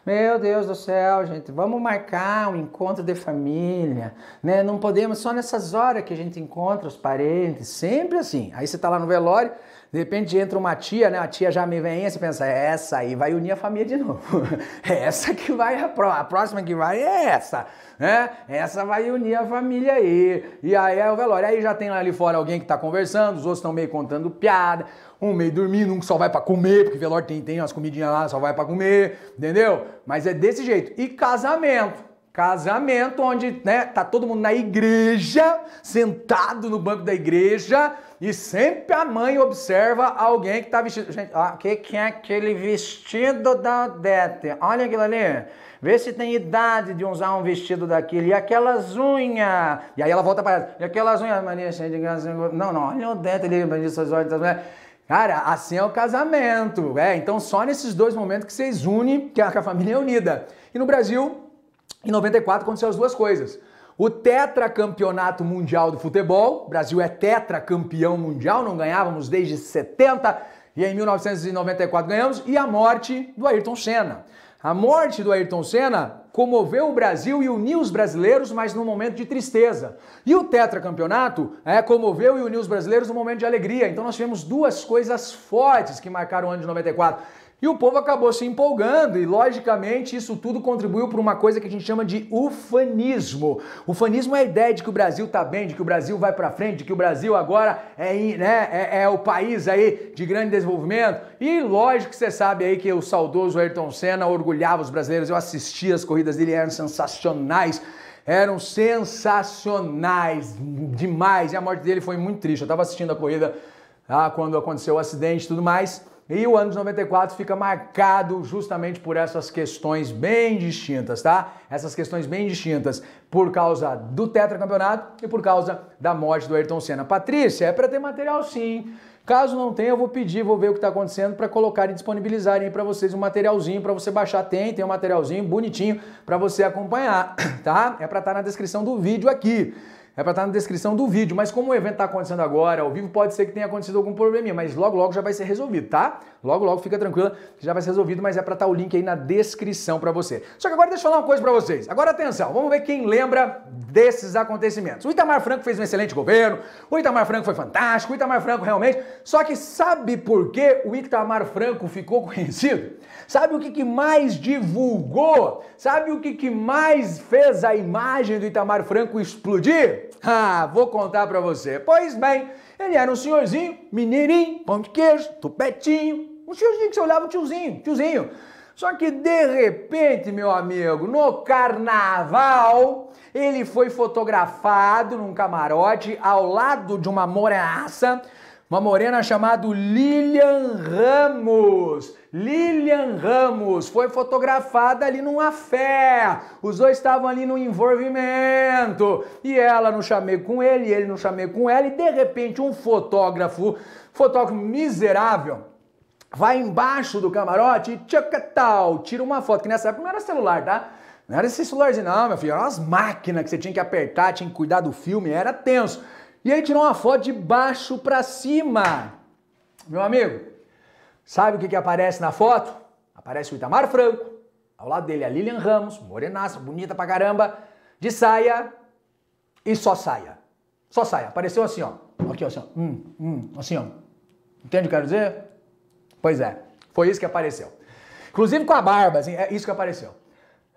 Meu Deus do céu, gente, vamos marcar um encontro de família, né? Não podemos só nessas horas que a gente encontra os parentes, sempre assim. Aí você está lá no velório, de repente entra uma tia, né? A tia já me vem e você pensa, é essa aí vai unir a família de novo. é essa que vai, a, pró a próxima que vai é essa, né? Essa vai unir a família aí. E aí é o velório. Aí já tem lá ali fora alguém que tá conversando, os outros estão meio contando piada, um meio dormindo, um que só vai para comer, porque velório tem, tem umas comidinhas lá, só vai para comer, entendeu? Mas é desse jeito. E casamento. Casamento onde, né, tá todo mundo na igreja, sentado no banco da igreja, e sempre a mãe observa alguém que tá vestido. Gente, o que, que é aquele vestido da Odete? Olha aquilo ali. Vê se tem idade de usar um vestido daquele. E aquelas unhas. E aí ela volta para ela. E aquelas unhas, Maria, cheia de graça. Não, não, olha o Odete ali, bandido, suas olhos Cara, assim é o casamento. É, então só nesses dois momentos que vocês unem, que a família é unida. E no Brasil, em 94 aconteceu as duas coisas. O tetracampeonato mundial do futebol, o Brasil é tetracampeão mundial, não ganhávamos desde 70 e em 1994 ganhamos, e a morte do Ayrton Senna. A morte do Ayrton Senna comoveu o Brasil e uniu os brasileiros, mas num momento de tristeza. E o tetracampeonato é, comoveu e uniu os brasileiros num momento de alegria. Então nós tivemos duas coisas fortes que marcaram o ano de 94. E o povo acabou se empolgando, e logicamente isso tudo contribuiu para uma coisa que a gente chama de ufanismo. Ufanismo é a ideia de que o Brasil tá bem, de que o Brasil vai para frente, de que o Brasil agora é, né, é, é, o país aí de grande desenvolvimento. E lógico que você sabe aí que o saudoso Ayrton Senna orgulhava os brasileiros, eu assistia as corridas dele, eram sensacionais eram sensacionais, demais. E a morte dele foi muito triste. Eu estava assistindo a corrida ah, quando aconteceu o acidente e tudo mais. E o ano de 94 fica marcado justamente por essas questões bem distintas, tá? Essas questões bem distintas por causa do tetracampeonato e por causa da morte do Ayrton Senna. Patrícia, é para ter material sim. Caso não tenha, eu vou pedir, vou ver o que está acontecendo para colocar e disponibilizarem para vocês um materialzinho para você baixar. Tem, tem um materialzinho bonitinho para você acompanhar, tá? É para estar tá na descrição do vídeo aqui é para estar tá na descrição do vídeo, mas como o evento está acontecendo agora, ao vivo, pode ser que tenha acontecido algum probleminha, mas logo logo já vai ser resolvido, tá? Logo logo fica tranquila que já vai ser resolvido, mas é para estar tá o link aí na descrição para você. Só que agora deixa eu falar uma coisa para vocês. Agora atenção, vamos ver quem lembra desses acontecimentos. O Itamar Franco fez um excelente governo, o Itamar Franco foi fantástico, o Itamar Franco realmente. Só que sabe por que o Itamar Franco ficou conhecido? Sabe o que, que mais divulgou? Sabe o que, que mais fez a imagem do Itamar Franco explodir? Ah, vou contar para você. Pois bem, ele era um senhorzinho, mineirinho, pão de queijo, tupetinho. Um senhorzinho que você olhava, tiozinho, tiozinho. Só que de repente, meu amigo, no carnaval, ele foi fotografado num camarote ao lado de uma morenaça, uma morena chamada Lilian Ramos. Lilian Ramos foi fotografada ali numa fé. Os dois estavam ali no envolvimento. E ela não chamei com ele, ele não chamei com ela. E de repente um fotógrafo, fotógrafo miserável, vai embaixo do camarote e tal, tira uma foto. Que nessa época não era celular, tá? Não era esse celularzinho não, meu filho. Eram umas máquinas que você tinha que apertar, tinha que cuidar do filme. Era tenso. E aí tirou uma foto de baixo para cima. Meu amigo, Sabe o que, que aparece na foto? Aparece o Itamar Franco, ao lado dele a Lilian Ramos, morenaça, bonita pra caramba, de saia e só saia. Só saia. Apareceu assim, ó. Aqui, ó, assim, ó. Hum, hum, assim, ó. Entende o que eu quero dizer? Pois é. Foi isso que apareceu. Inclusive com a barba, assim, é isso que apareceu.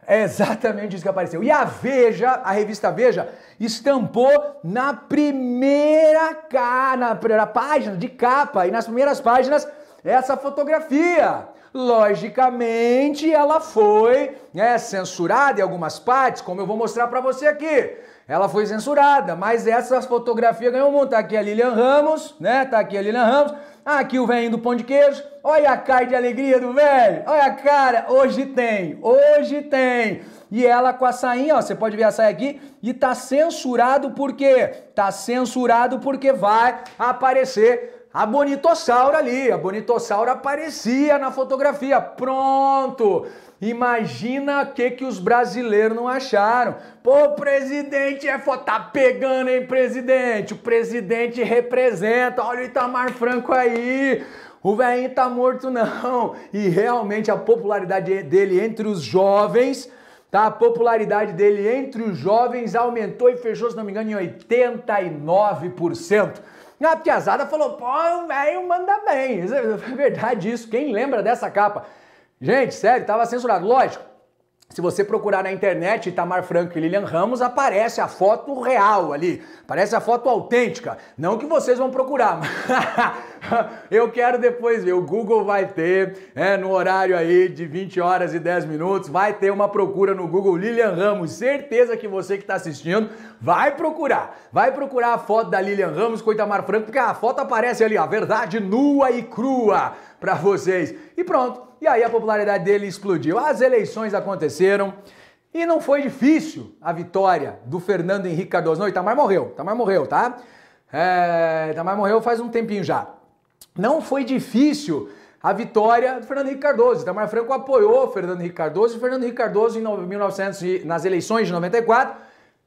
É exatamente isso que apareceu. E a Veja, a revista Veja, estampou na primeira, na primeira página de capa e nas primeiras páginas essa fotografia. Logicamente, ela foi né, censurada em algumas partes, como eu vou mostrar para você aqui. Ela foi censurada, mas essa fotografia ganhou muito. Tá aqui a Lilian Ramos, né? Tá aqui a Lilian Ramos. Aqui o velhinho do pão de queijo. Olha a cara de alegria do velho. Olha a cara. Hoje tem. Hoje tem. E ela com a sainha, ó, você pode ver a saia aqui, e tá censurado por quê? Tá censurado porque vai aparecer a bonitossauro ali. A bonitossauro aparecia na fotografia. Pronto! Imagina o que, que os brasileiros não acharam. Pô, o presidente é Tá pegando, hein, presidente? O presidente representa. Olha o Itamar Franco aí. O velhinho tá morto, não. E realmente a popularidade dele entre os jovens tá? A popularidade dele entre os jovens aumentou e fechou, se não me engano, em 89% a piazada falou, pô, o velho manda bem. É verdade isso. Quem lembra dessa capa? Gente, sério, estava censurado. Lógico, se você procurar na internet Itamar Franco e Lilian Ramos, aparece a foto real ali, aparece a foto autêntica. Não que vocês vão procurar, eu quero depois ver. O Google vai ter, é, no horário aí de 20 horas e 10 minutos, vai ter uma procura no Google Lilian Ramos. Certeza que você que está assistindo vai procurar. Vai procurar a foto da Lilian Ramos com o Itamar Franco, porque a foto aparece ali, a verdade nua e crua para vocês. E pronto. E aí a popularidade dele explodiu. As eleições aconteceram e não foi difícil a vitória do Fernando Henrique Cardoso. Não, Itamar morreu. Itamar morreu, tá? É, Itamar morreu faz um tempinho já. Não foi difícil a vitória do Fernando Henrique Cardoso. Itamar Franco apoiou o Fernando Henrique Cardoso e Fernando Henrique Cardoso, em 1900, nas eleições de 94,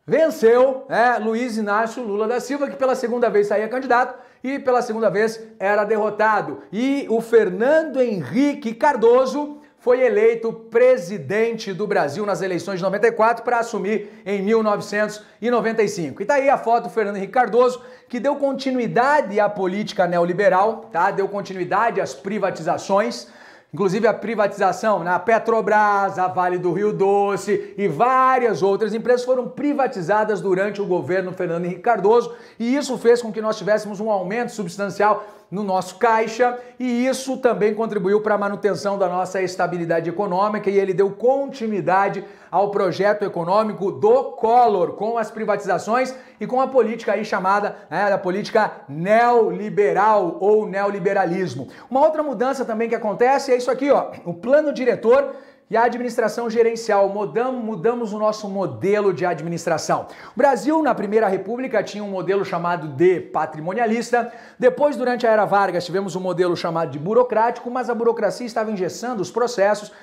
venceu né, Luiz Inácio Lula da Silva, que pela segunda vez saía candidato e pela segunda vez era derrotado. E o Fernando Henrique Cardoso foi eleito presidente do Brasil nas eleições de 94 para assumir em 1995. E tá aí a foto do Fernando Henrique Cardoso, que deu continuidade à política neoliberal, tá? Deu continuidade às privatizações Inclusive a privatização na Petrobras, a Vale do Rio Doce e várias outras empresas foram privatizadas durante o governo Fernando Henrique Cardoso e isso fez com que nós tivéssemos um aumento substancial no nosso caixa e isso também contribuiu para a manutenção da nossa estabilidade econômica e ele deu continuidade ao projeto econômico do Collor com as privatizações e com a política aí chamada né, da política neoliberal ou neoliberalismo. Uma outra mudança também que acontece é isso aqui, ó, o plano diretor e a administração gerencial. Mudamos, mudamos o nosso modelo de administração. O Brasil, na Primeira República, tinha um modelo chamado de patrimonialista. Depois, durante a Era Vargas, tivemos um modelo chamado de burocrático, mas a burocracia estava engessando os processos.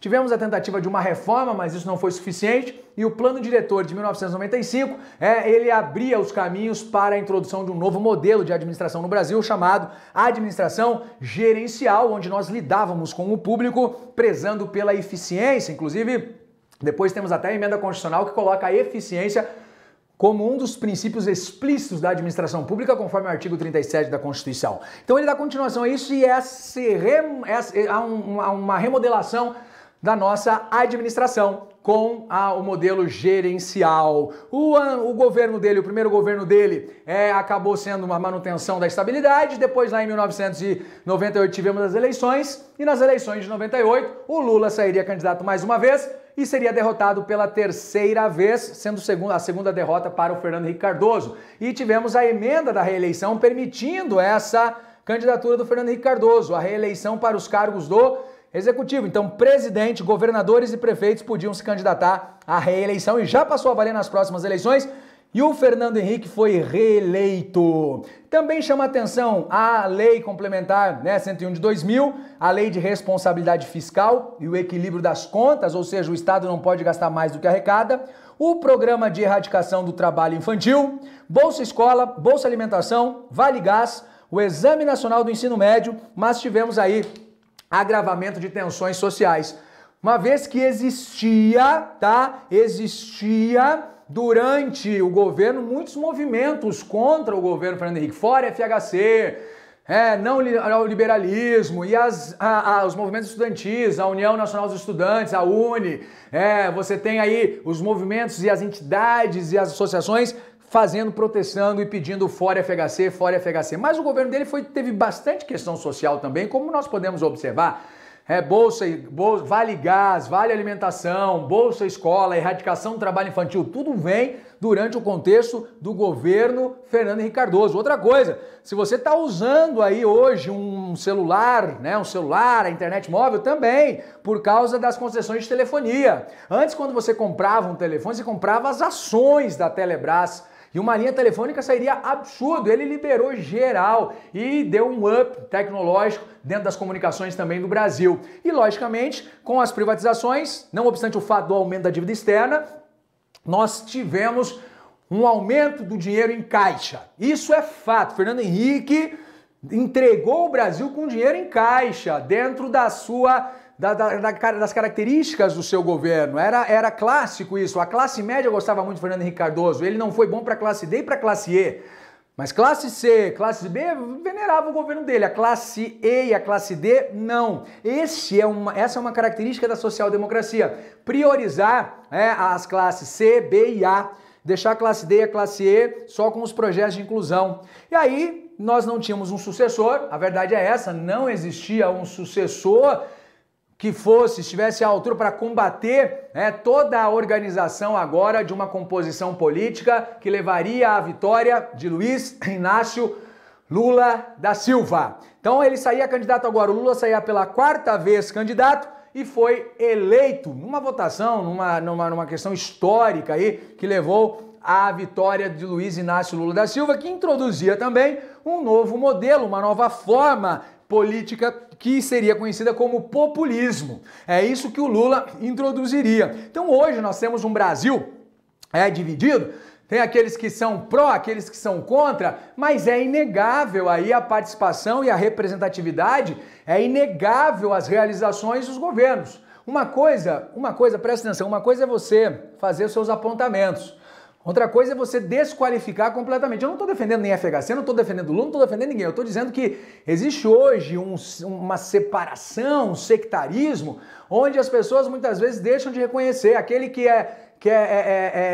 Tivemos a tentativa de uma reforma, mas isso não foi suficiente, e o plano diretor de 1995, é, ele abria os caminhos para a introdução de um novo modelo de administração no Brasil, chamado administração gerencial, onde nós lidávamos com o público, prezando pela eficiência, inclusive, depois temos até a emenda constitucional que coloca a eficiência como um dos princípios explícitos da administração pública, conforme o artigo 37 da Constituição. Então ele dá continuação a isso e há é é é uma remodelação da nossa administração com a, o modelo gerencial. O, o, governo dele, o primeiro governo dele, é, acabou sendo uma manutenção da estabilidade. Depois, lá em 1998, tivemos as eleições. E nas eleições de 98, o Lula sairia candidato mais uma vez e seria derrotado pela terceira vez, sendo a segunda derrota para o Fernando Henrique Cardoso. E tivemos a emenda da reeleição permitindo essa candidatura do Fernando Henrique Cardoso, a reeleição para os cargos do executivo. Então, presidente, governadores e prefeitos podiam se candidatar à reeleição e já passou a valer nas próximas eleições. E o Fernando Henrique foi reeleito. Também chama atenção a lei complementar né, 101 de 2000, a lei de responsabilidade fiscal e o equilíbrio das contas, ou seja, o Estado não pode gastar mais do que arrecada, o programa de erradicação do trabalho infantil, Bolsa Escola, Bolsa Alimentação, Vale Gás, o Exame Nacional do Ensino Médio, mas tivemos aí agravamento de tensões sociais. Uma vez que existia, tá? Existia durante o governo muitos movimentos contra o governo Fernando Henrique, fora FHC, é, não o liberalismo e as, a, a, os movimentos estudantis, a União Nacional dos Estudantes, a UNE, é, você tem aí os movimentos e as entidades e as associações fazendo, protestando e pedindo fora FHC, fora FHC. Mas o governo dele foi, teve bastante questão social também, como nós podemos observar. É, bolsa, bolsa, vale gás, vale alimentação, bolsa escola, erradicação do trabalho infantil, tudo vem durante o contexto do governo Fernando Henrique Cardoso. Outra coisa, se você está usando aí hoje um celular, né, um celular, a internet móvel, também por causa das concessões de telefonia. Antes, quando você comprava um telefone, você comprava as ações da Telebrás e uma linha telefônica sairia absurdo. Ele liberou geral e deu um up tecnológico dentro das comunicações também do Brasil. E, logicamente, com as privatizações, não obstante o fato do aumento da dívida externa, nós tivemos um aumento do dinheiro em caixa. Isso é fato. Fernando Henrique entregou o Brasil com dinheiro em caixa dentro da sua da, da, das características do seu governo. Era, era clássico isso. A classe média gostava muito de Fernando Henrique Cardoso. Ele não foi bom para classe D e para classe E. Mas classe C, classe B venerava o governo dele, a classe E e a classe D não. É uma, essa é uma característica da social-democracia, priorizar é, as classes C, B e A, deixar a classe D e a classe E só com os projetos de inclusão. E aí nós não tínhamos um sucessor, a verdade é essa, não existia um sucessor que fosse, estivesse à altura para combater né, toda a organização agora de uma composição política que levaria à vitória de Luiz Inácio Lula da Silva. Então ele saía candidato agora, o Lula saía pela quarta vez candidato e foi eleito numa votação, numa, numa, numa questão histórica aí, que levou à vitória de Luiz Inácio Lula da Silva, que introduzia também um novo modelo, uma nova forma política que seria conhecida como populismo. É isso que o Lula introduziria. Então hoje nós temos um Brasil é dividido tem aqueles que são pró, aqueles que são contra, mas é inegável aí a participação e a representatividade, é inegável as realizações dos governos. Uma coisa, uma coisa, presta atenção, uma coisa é você fazer os seus apontamentos. Outra coisa é você desqualificar completamente. Eu não estou defendendo nem FHC, não estou defendendo Lula, não estou defendendo ninguém. Eu estou dizendo que existe hoje um, uma separação, um sectarismo, onde as pessoas muitas vezes deixam de reconhecer aquele que é que é, é, é, é,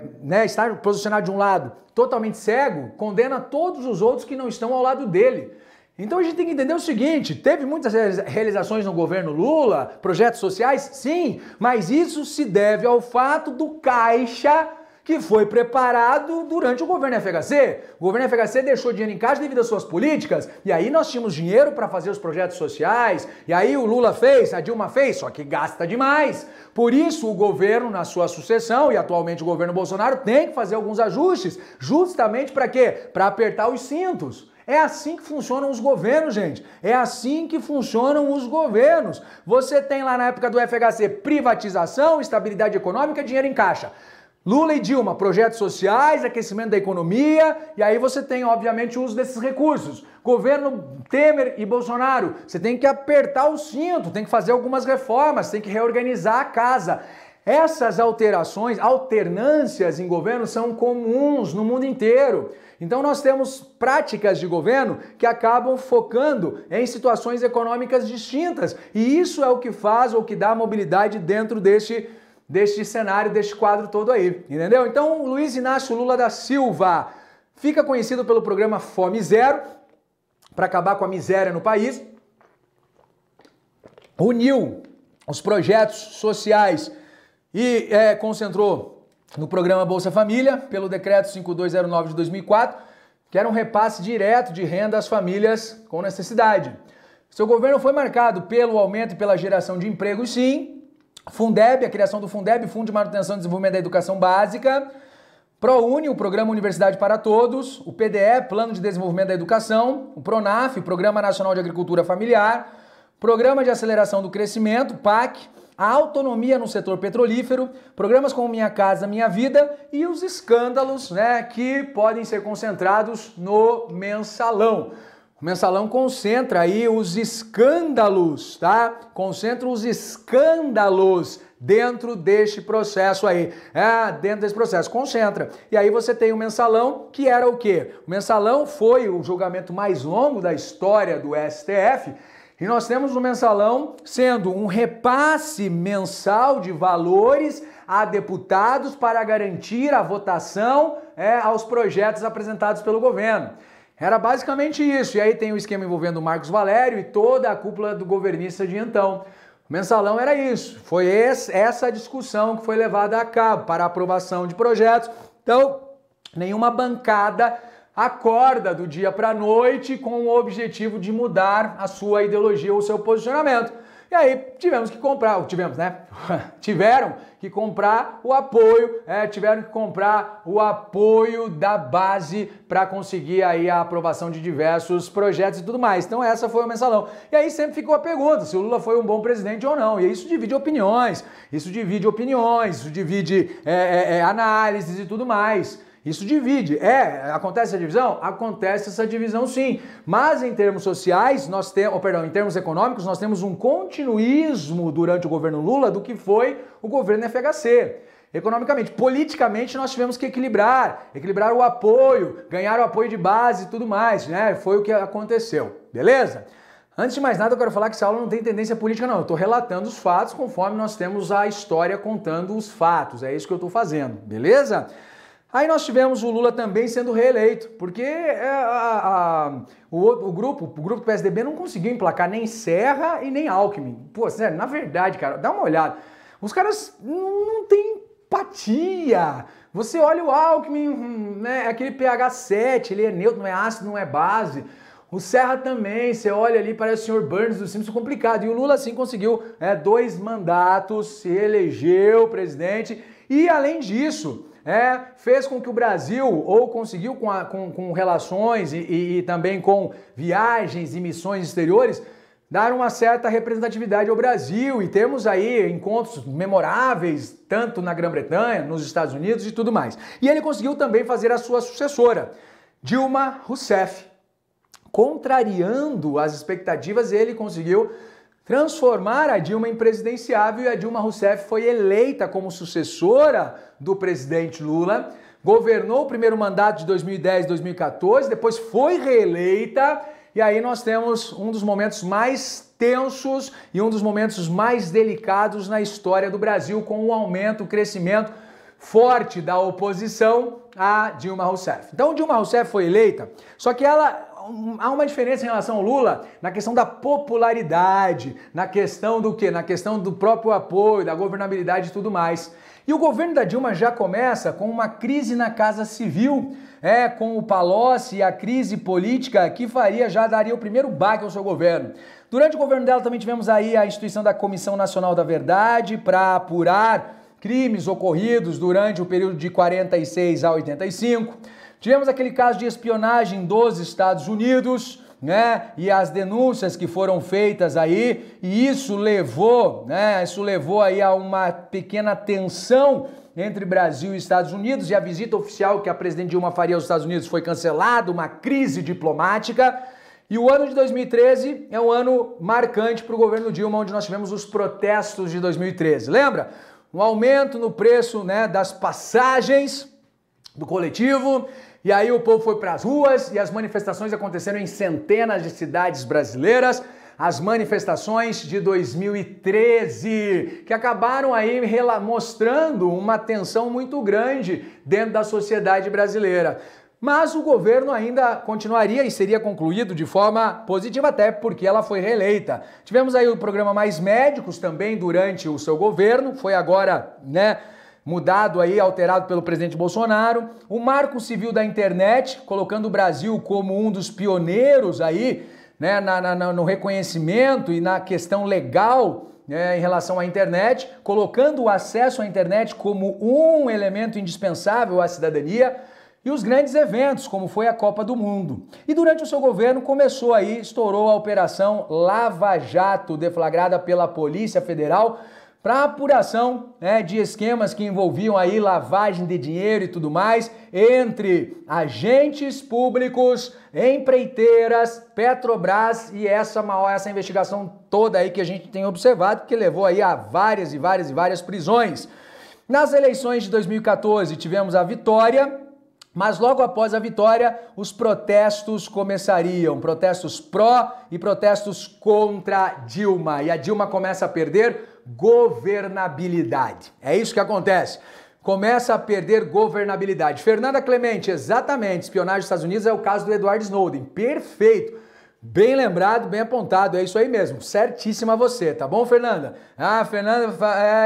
é né, está posicionado de um lado totalmente cego, condena todos os outros que não estão ao lado dele. Então a gente tem que entender o seguinte: teve muitas realizações no governo Lula, projetos sociais, sim, mas isso se deve ao fato do caixa que foi preparado durante o governo FHC. O governo FHC deixou dinheiro em caixa devido às suas políticas, e aí nós tínhamos dinheiro para fazer os projetos sociais, e aí o Lula fez, a Dilma fez, só que gasta demais. Por isso, o governo, na sua sucessão, e atualmente o governo Bolsonaro, tem que fazer alguns ajustes, justamente para quê? Para apertar os cintos. É assim que funcionam os governos, gente. É assim que funcionam os governos. Você tem lá na época do FHC privatização, estabilidade econômica, dinheiro em caixa. Lula e Dilma, projetos sociais, aquecimento da economia, e aí você tem, obviamente, o uso desses recursos. Governo Temer e Bolsonaro, você tem que apertar o cinto, tem que fazer algumas reformas, tem que reorganizar a casa. Essas alterações, alternâncias em governo são comuns no mundo inteiro. Então nós temos práticas de governo que acabam focando em situações econômicas distintas, e isso é o que faz ou que dá mobilidade dentro deste deste cenário, deste quadro todo aí, entendeu? Então, Luiz Inácio Lula da Silva fica conhecido pelo programa Fome Zero, para acabar com a miséria no país, uniu os projetos sociais e é, concentrou no programa Bolsa Família, pelo decreto 5209 de 2004, que era um repasse direto de renda às famílias com necessidade. Seu governo foi marcado pelo aumento e pela geração de empregos, sim, Fundeb, a criação do Fundeb, Fundo de Manutenção e Desenvolvimento da Educação Básica. ProUni, o Programa Universidade para Todos. O PDE, Plano de Desenvolvimento da Educação. O PRONAF, Programa Nacional de Agricultura Familiar. Programa de Aceleração do Crescimento, PAC. A autonomia no setor petrolífero, programas como Minha Casa Minha Vida e os escândalos né, que podem ser concentrados no mensalão. O mensalão concentra aí os escândalos, tá? Concentra os escândalos dentro deste processo aí. É, dentro desse processo, concentra. E aí você tem o mensalão, que era o quê? O mensalão foi o julgamento mais longo da história do STF. E nós temos o mensalão sendo um repasse mensal de valores a deputados para garantir a votação é, aos projetos apresentados pelo governo. Era basicamente isso. E aí tem o esquema envolvendo o Marcos Valério e toda a cúpula do governista de então. O mensalão era isso. Foi esse, essa discussão que foi levada a cabo para a aprovação de projetos. Então, nenhuma bancada acorda do dia para a noite com o objetivo de mudar a sua ideologia ou seu posicionamento. E aí tivemos que comprar, ou tivemos, né? tiveram que comprar o apoio, é, tiveram que comprar o apoio da base para conseguir aí a aprovação de diversos projetos e tudo mais. Então essa foi o mensalão. E aí sempre ficou a pergunta se o Lula foi um bom presidente ou não. E isso divide opiniões, isso divide opiniões, isso divide é, é, é análises e tudo mais. Isso divide. É, acontece a divisão? Acontece essa divisão sim. Mas em termos sociais, nós temos, oh, perdão, em termos econômicos, nós temos um continuismo durante o governo Lula do que foi o governo FHC economicamente. Politicamente, nós tivemos que equilibrar, equilibrar o apoio, ganhar o apoio de base e tudo mais, né? Foi o que aconteceu, beleza? Antes de mais nada, eu quero falar que essa aula não tem tendência política, não. Eu estou relatando os fatos conforme nós temos a história contando os fatos. É isso que eu estou fazendo, beleza? Aí nós tivemos o Lula também sendo reeleito, porque é, a, a, o, o, grupo, o grupo do PSDB não conseguiu emplacar nem Serra e nem Alckmin. Pô, sério, na verdade, cara, dá uma olhada. Os caras não, não têm empatia. Você olha o Alckmin, hum, né, é aquele pH 7, ele é neutro, não é ácido, não é base. O Serra também, você olha ali, parece o senhor Burns do Simples complicado. E o Lula, assim, conseguiu é, dois mandatos, se elegeu presidente. E, além disso, é, fez com que o Brasil, ou conseguiu com, a, com, com relações e, e, e também com viagens e missões exteriores, dar uma certa representatividade ao Brasil e temos aí encontros memoráveis tanto na Grã-Bretanha, nos Estados Unidos e tudo mais. E ele conseguiu também fazer a sua sucessora, Dilma Rousseff. Contrariando as expectativas, ele conseguiu transformar a Dilma em presidenciável e a Dilma Rousseff foi eleita como sucessora do presidente Lula. Governou o primeiro mandato de 2010 2014, depois foi reeleita e aí nós temos um dos momentos mais tensos e um dos momentos mais delicados na história do Brasil com o aumento, o crescimento forte da oposição a Dilma Rousseff. Então Dilma Rousseff foi eleita, só que ela há uma diferença em relação ao Lula na questão da popularidade, na questão do quê? Na questão do próprio apoio, da governabilidade e tudo mais. E o governo da Dilma já começa com uma crise na Casa Civil, é, com o Palocci e a crise política que faria, já daria o primeiro baque ao seu governo. Durante o governo dela também tivemos aí a instituição da Comissão Nacional da Verdade para apurar crimes ocorridos durante o período de 46 a 85. Tivemos aquele caso de espionagem dos Estados Unidos, né? E as denúncias que foram feitas aí, e isso levou, né? Isso levou aí a uma pequena tensão entre Brasil e Estados Unidos e a visita oficial que a presidente Dilma faria aos Estados Unidos foi cancelada, uma crise diplomática. E o ano de 2013 é um ano marcante para o governo Dilma, onde nós tivemos os protestos de 2013. Lembra? Um aumento no preço né, das passagens do coletivo, e aí o povo foi para as ruas e as manifestações aconteceram em centenas de cidades brasileiras. As manifestações de 2013, que acabaram aí mostrando uma tensão muito grande dentro da sociedade brasileira. Mas o governo ainda continuaria e seria concluído de forma positiva, até porque ela foi reeleita. Tivemos aí o programa Mais Médicos também durante o seu governo, foi agora, né? mudado aí, alterado pelo presidente Bolsonaro, o Marco Civil da Internet, colocando o Brasil como um dos pioneiros aí, né, na, na, no reconhecimento e na questão legal né, em relação à internet, colocando o acesso à internet como um elemento indispensável à cidadania e os grandes eventos, como foi a Copa do Mundo. E durante o seu governo começou aí, estourou a operação Lava Jato, deflagrada pela Polícia Federal, para apuração né, de esquemas que envolviam aí lavagem de dinheiro e tudo mais entre agentes públicos, empreiteiras, Petrobras e essa maior essa investigação toda aí que a gente tem observado que levou aí a várias e várias e várias prisões. Nas eleições de 2014 tivemos a vitória mas logo após a vitória, os protestos começariam, protestos pró e protestos contra Dilma. E a Dilma começa a perder governabilidade. É isso que acontece. Começa a perder governabilidade. Fernanda Clemente, exatamente. Espionagem dos Estados Unidos é o caso do Edward Snowden. Perfeito. Bem lembrado, bem apontado, é isso aí mesmo. Certíssima você, tá bom, Fernanda? Ah, Fernanda,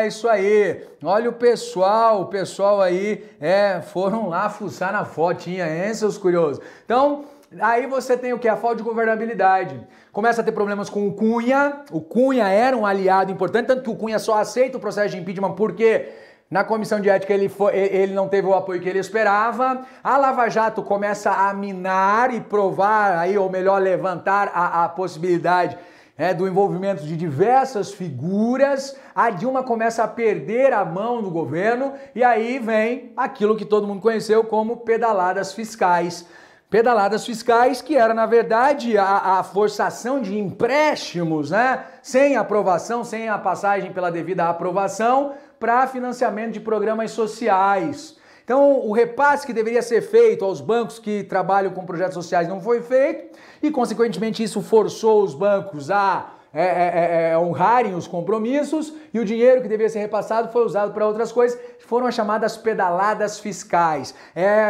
é isso aí. Olha o pessoal, o pessoal aí é, foram lá fuçar na fotinha, hein, seus curiosos? Então, aí você tem o que? A falta de governabilidade começa a ter problemas com o Cunha. O Cunha era um aliado importante, tanto que o Cunha só aceita o processo de impeachment porque na comissão de ética ele, foi, ele não teve o apoio que ele esperava. A Lava Jato começa a minar e provar aí, ou melhor, levantar a, a possibilidade é, do envolvimento de diversas figuras, a Dilma começa a perder a mão do governo e aí vem aquilo que todo mundo conheceu como pedaladas fiscais pedaladas fiscais, que era, na verdade, a, a, forçação de empréstimos, né? Sem aprovação, sem a passagem pela devida aprovação, para financiamento de programas sociais. Então, o repasse que deveria ser feito aos bancos que trabalham com projetos sociais não foi feito, e, consequentemente, isso forçou os bancos a é é, é, é, é, honrarem os compromissos e o dinheiro que devia ser repassado foi usado para outras coisas, foram as chamadas pedaladas fiscais.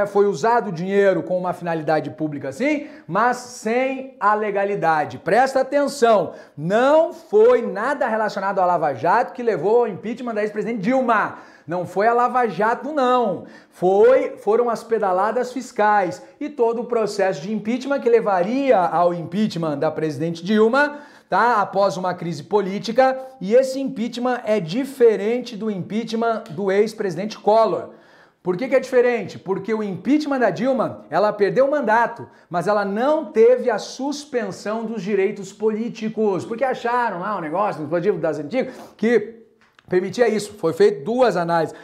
foi usado o dinheiro com uma finalidade pública sim, mas sem a legalidade. Presta atenção, não foi nada relacionado à Lava Jato que levou ao impeachment da ex-presidente Dilma. Não foi a Lava Jato, não. Foi, foram as pedaladas fiscais e todo o processo de impeachment que levaria ao impeachment da presidente Dilma tá? Após uma crise política, e esse impeachment é diferente do impeachment do ex-presidente Collor. Por que, que, é diferente? Porque o impeachment da Dilma, ela perdeu o mandato, mas ela não teve a suspensão dos direitos políticos, porque acharam lá o um negócio no Código das Antigas que permitia isso. Foi feito duas análises.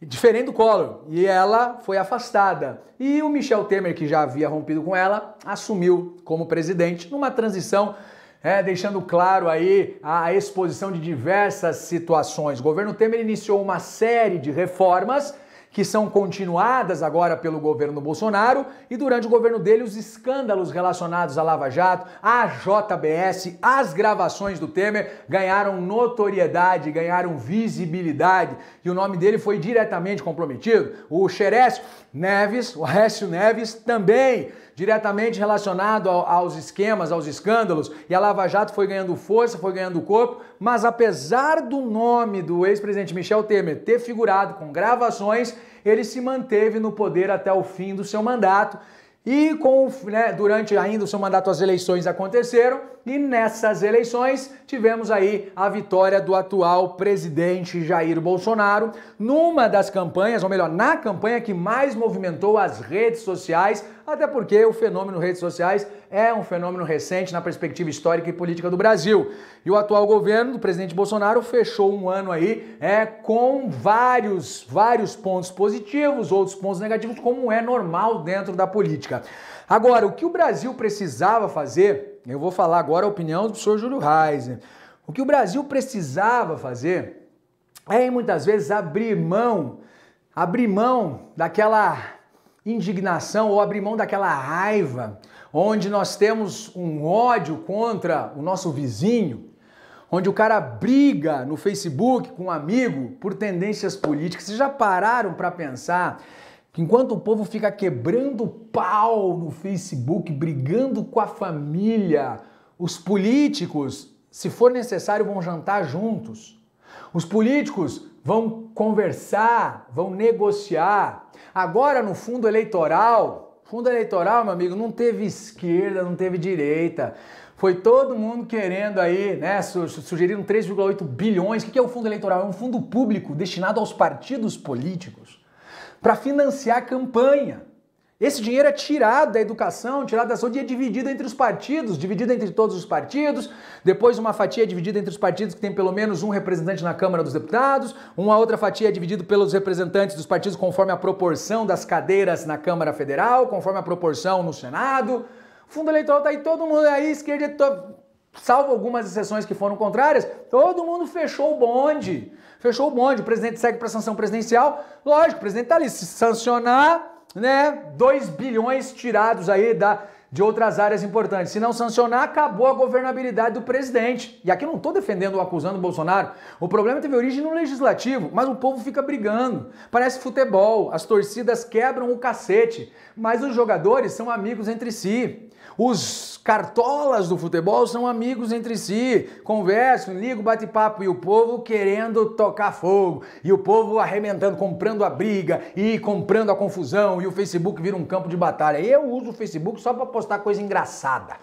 Diferente do Collor, e ela foi afastada. E o Michel Temer, que já havia rompido com ela, assumiu como presidente numa transição é, deixando claro aí a exposição de diversas situações. O governo Temer iniciou uma série de reformas que são continuadas agora pelo governo Bolsonaro e durante o governo dele os escândalos relacionados à Lava Jato, à JBS, às gravações do Temer ganharam notoriedade, ganharam visibilidade e o nome dele foi diretamente comprometido. O Xerés Neves, o Aécio Neves também diretamente relacionado aos esquemas, aos escândalos, e a Lava Jato foi ganhando força, foi ganhando corpo, mas apesar do nome do ex-presidente Michel Temer ter figurado com gravações, ele se manteve no poder até o fim do seu mandato. E com, né, durante ainda o seu mandato as eleições aconteceram e nessas eleições tivemos aí a vitória do atual presidente Jair Bolsonaro numa das campanhas, ou melhor, na campanha que mais movimentou as redes sociais até porque o fenômeno redes sociais é um fenômeno recente na perspectiva histórica e política do Brasil. E o atual governo do presidente Bolsonaro fechou um ano aí é, com vários, vários pontos positivos, outros pontos negativos, como é normal dentro da política. Agora, o que o Brasil precisava fazer, eu vou falar agora a opinião do professor Júlio Reis. O que o Brasil precisava fazer é muitas vezes abrir mão, abrir mão daquela indignação ou abrir mão daquela raiva, onde nós temos um ódio contra o nosso vizinho, onde o cara briga no Facebook com um amigo por tendências políticas. Vocês já pararam para pensar que enquanto o povo fica quebrando pau no Facebook, brigando com a família, os políticos, se for necessário, vão jantar juntos. Os políticos vão conversar, vão negociar. Agora, no fundo eleitoral, fundo eleitoral, meu amigo, não teve esquerda, não teve direita. Foi todo mundo querendo aí, né? Sugeriram 3,8 bilhões. O que é o fundo eleitoral? É um fundo público destinado aos partidos políticos para financiar a campanha. Esse dinheiro é tirado da educação, tirado da saúde e é dividido entre os partidos, dividido entre todos os partidos. Depois, uma fatia é dividida entre os partidos que tem pelo menos um representante na Câmara dos Deputados. Uma outra fatia é dividida pelos representantes dos partidos conforme a proporção das cadeiras na Câmara Federal, conforme a proporção no Senado. O fundo eleitoral tá aí todo mundo aí, esquerda, to... salvo algumas exceções que foram contrárias, todo mundo fechou o bonde. Fechou o bonde, o presidente segue para sanção presidencial. Lógico, o presidente está ali, se sancionar, né? 2 bilhões tirados aí da de outras áreas importantes. Se não sancionar, acabou a governabilidade do presidente. E aqui eu não estou defendendo ou acusando o Bolsonaro. O problema é teve origem no legislativo, mas o povo fica brigando. Parece futebol, as torcidas quebram o cacete, mas os jogadores são amigos entre si. Os cartolas do futebol são amigos entre si, conversam, ligam, bate papo e o povo querendo tocar fogo, e o povo arrebentando, comprando a briga e comprando a confusão, e o Facebook vira um campo de batalha. Eu uso o Facebook só para postar coisa engraçada.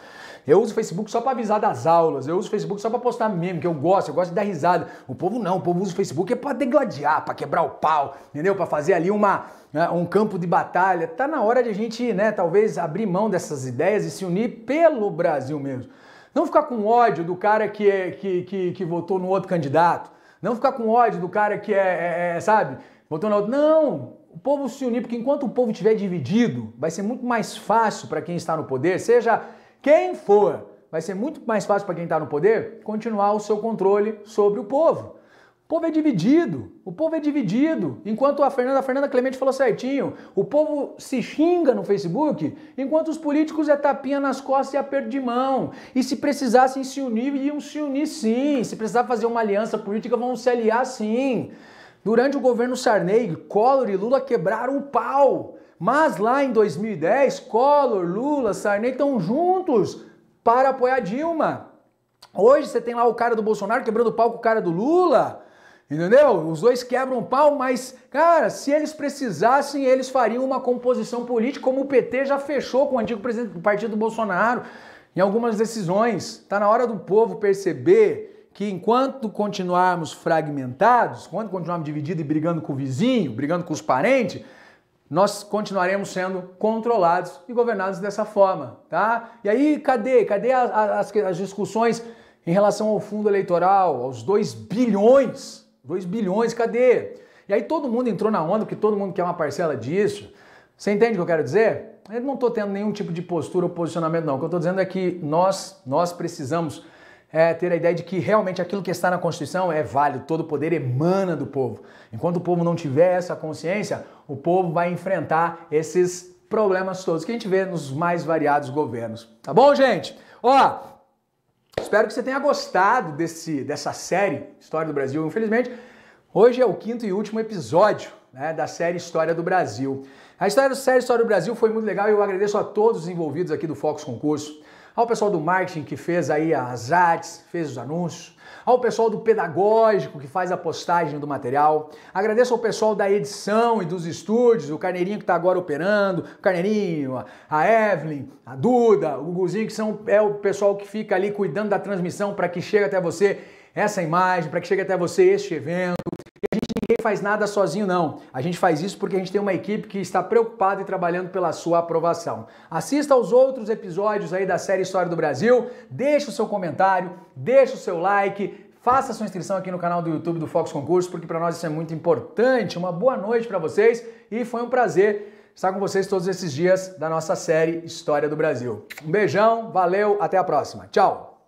Eu uso o Facebook só para avisar das aulas, eu uso o Facebook só para postar meme, que eu gosto, eu gosto de dar risada. O povo não, o povo usa o Facebook é para degladiar, para quebrar o pau, entendeu? Para fazer ali uma, né, um campo de batalha. Tá na hora de a gente, né, talvez abrir mão dessas ideias e se unir pelo Brasil mesmo. Não ficar com ódio do cara que, é, que, que, que votou no outro candidato. Não ficar com ódio do cara que é, é, é sabe, votou no outro. Não! o povo se unir, porque enquanto o povo estiver dividido, vai ser muito mais fácil para quem está no poder, seja quem for, vai ser muito mais fácil para quem está no poder continuar o seu controle sobre o povo. O povo é dividido, o povo é dividido. Enquanto a Fernanda, a Fernanda Clemente falou certinho, o povo se xinga no Facebook, enquanto os políticos é tapinha nas costas e aperto de mão. E se precisassem se unir, iam se unir sim. Se precisar fazer uma aliança política, vão se aliar sim. Durante o governo Sarney, Collor e Lula quebraram o pau. Mas lá em 2010, Collor, Lula, Sarney estão juntos para apoiar Dilma. Hoje você tem lá o cara do Bolsonaro quebrando o pau com o cara do Lula. Entendeu? Os dois quebram pau, mas, cara, se eles precisassem, eles fariam uma composição política, como o PT já fechou com o antigo presidente do partido do Bolsonaro em algumas decisões. Está na hora do povo perceber que enquanto continuarmos fragmentados, quando continuarmos divididos e brigando com o vizinho, brigando com os parentes, nós continuaremos sendo controlados e governados dessa forma, tá? E aí, cadê? Cadê as, as, as discussões em relação ao fundo eleitoral, aos 2 bilhões? 2 bilhões, cadê? E aí todo mundo entrou na onda, porque todo mundo quer uma parcela disso. Você entende o que eu quero dizer? Eu não estou tendo nenhum tipo de postura ou posicionamento, não. O que eu estou dizendo é que nós, nós precisamos é, ter a ideia de que realmente aquilo que está na Constituição é válido, todo o poder emana do povo. Enquanto o povo não tiver essa consciência, o povo vai enfrentar esses problemas todos que a gente vê nos mais variados governos. Tá bom, gente? Ó, espero que você tenha gostado desse, dessa série História do Brasil. Infelizmente, hoje é o quinto e último episódio né, da série História do Brasil. A história da série História do Brasil foi muito legal e eu agradeço a todos os envolvidos aqui do Fox Concurso ao pessoal do marketing que fez aí as artes, fez os anúncios, ao pessoal do pedagógico que faz a postagem do material. Agradeço ao pessoal da edição e dos estúdios, o Carneirinho que está agora operando, o Carneirinho, a Evelyn, a Duda, o gusinho que são, é o pessoal que fica ali cuidando da transmissão para que chegue até você essa imagem, para que chegue até você este evento ninguém faz nada sozinho, não. A gente faz isso porque a gente tem uma equipe que está preocupada e trabalhando pela sua aprovação. Assista aos outros episódios aí da série História do Brasil, deixe o seu comentário, deixe o seu like, faça sua inscrição aqui no canal do YouTube do Fox Concurso, porque para nós isso é muito importante. Uma boa noite para vocês e foi um prazer estar com vocês todos esses dias da nossa série História do Brasil. Um beijão, valeu, até a próxima. Tchau!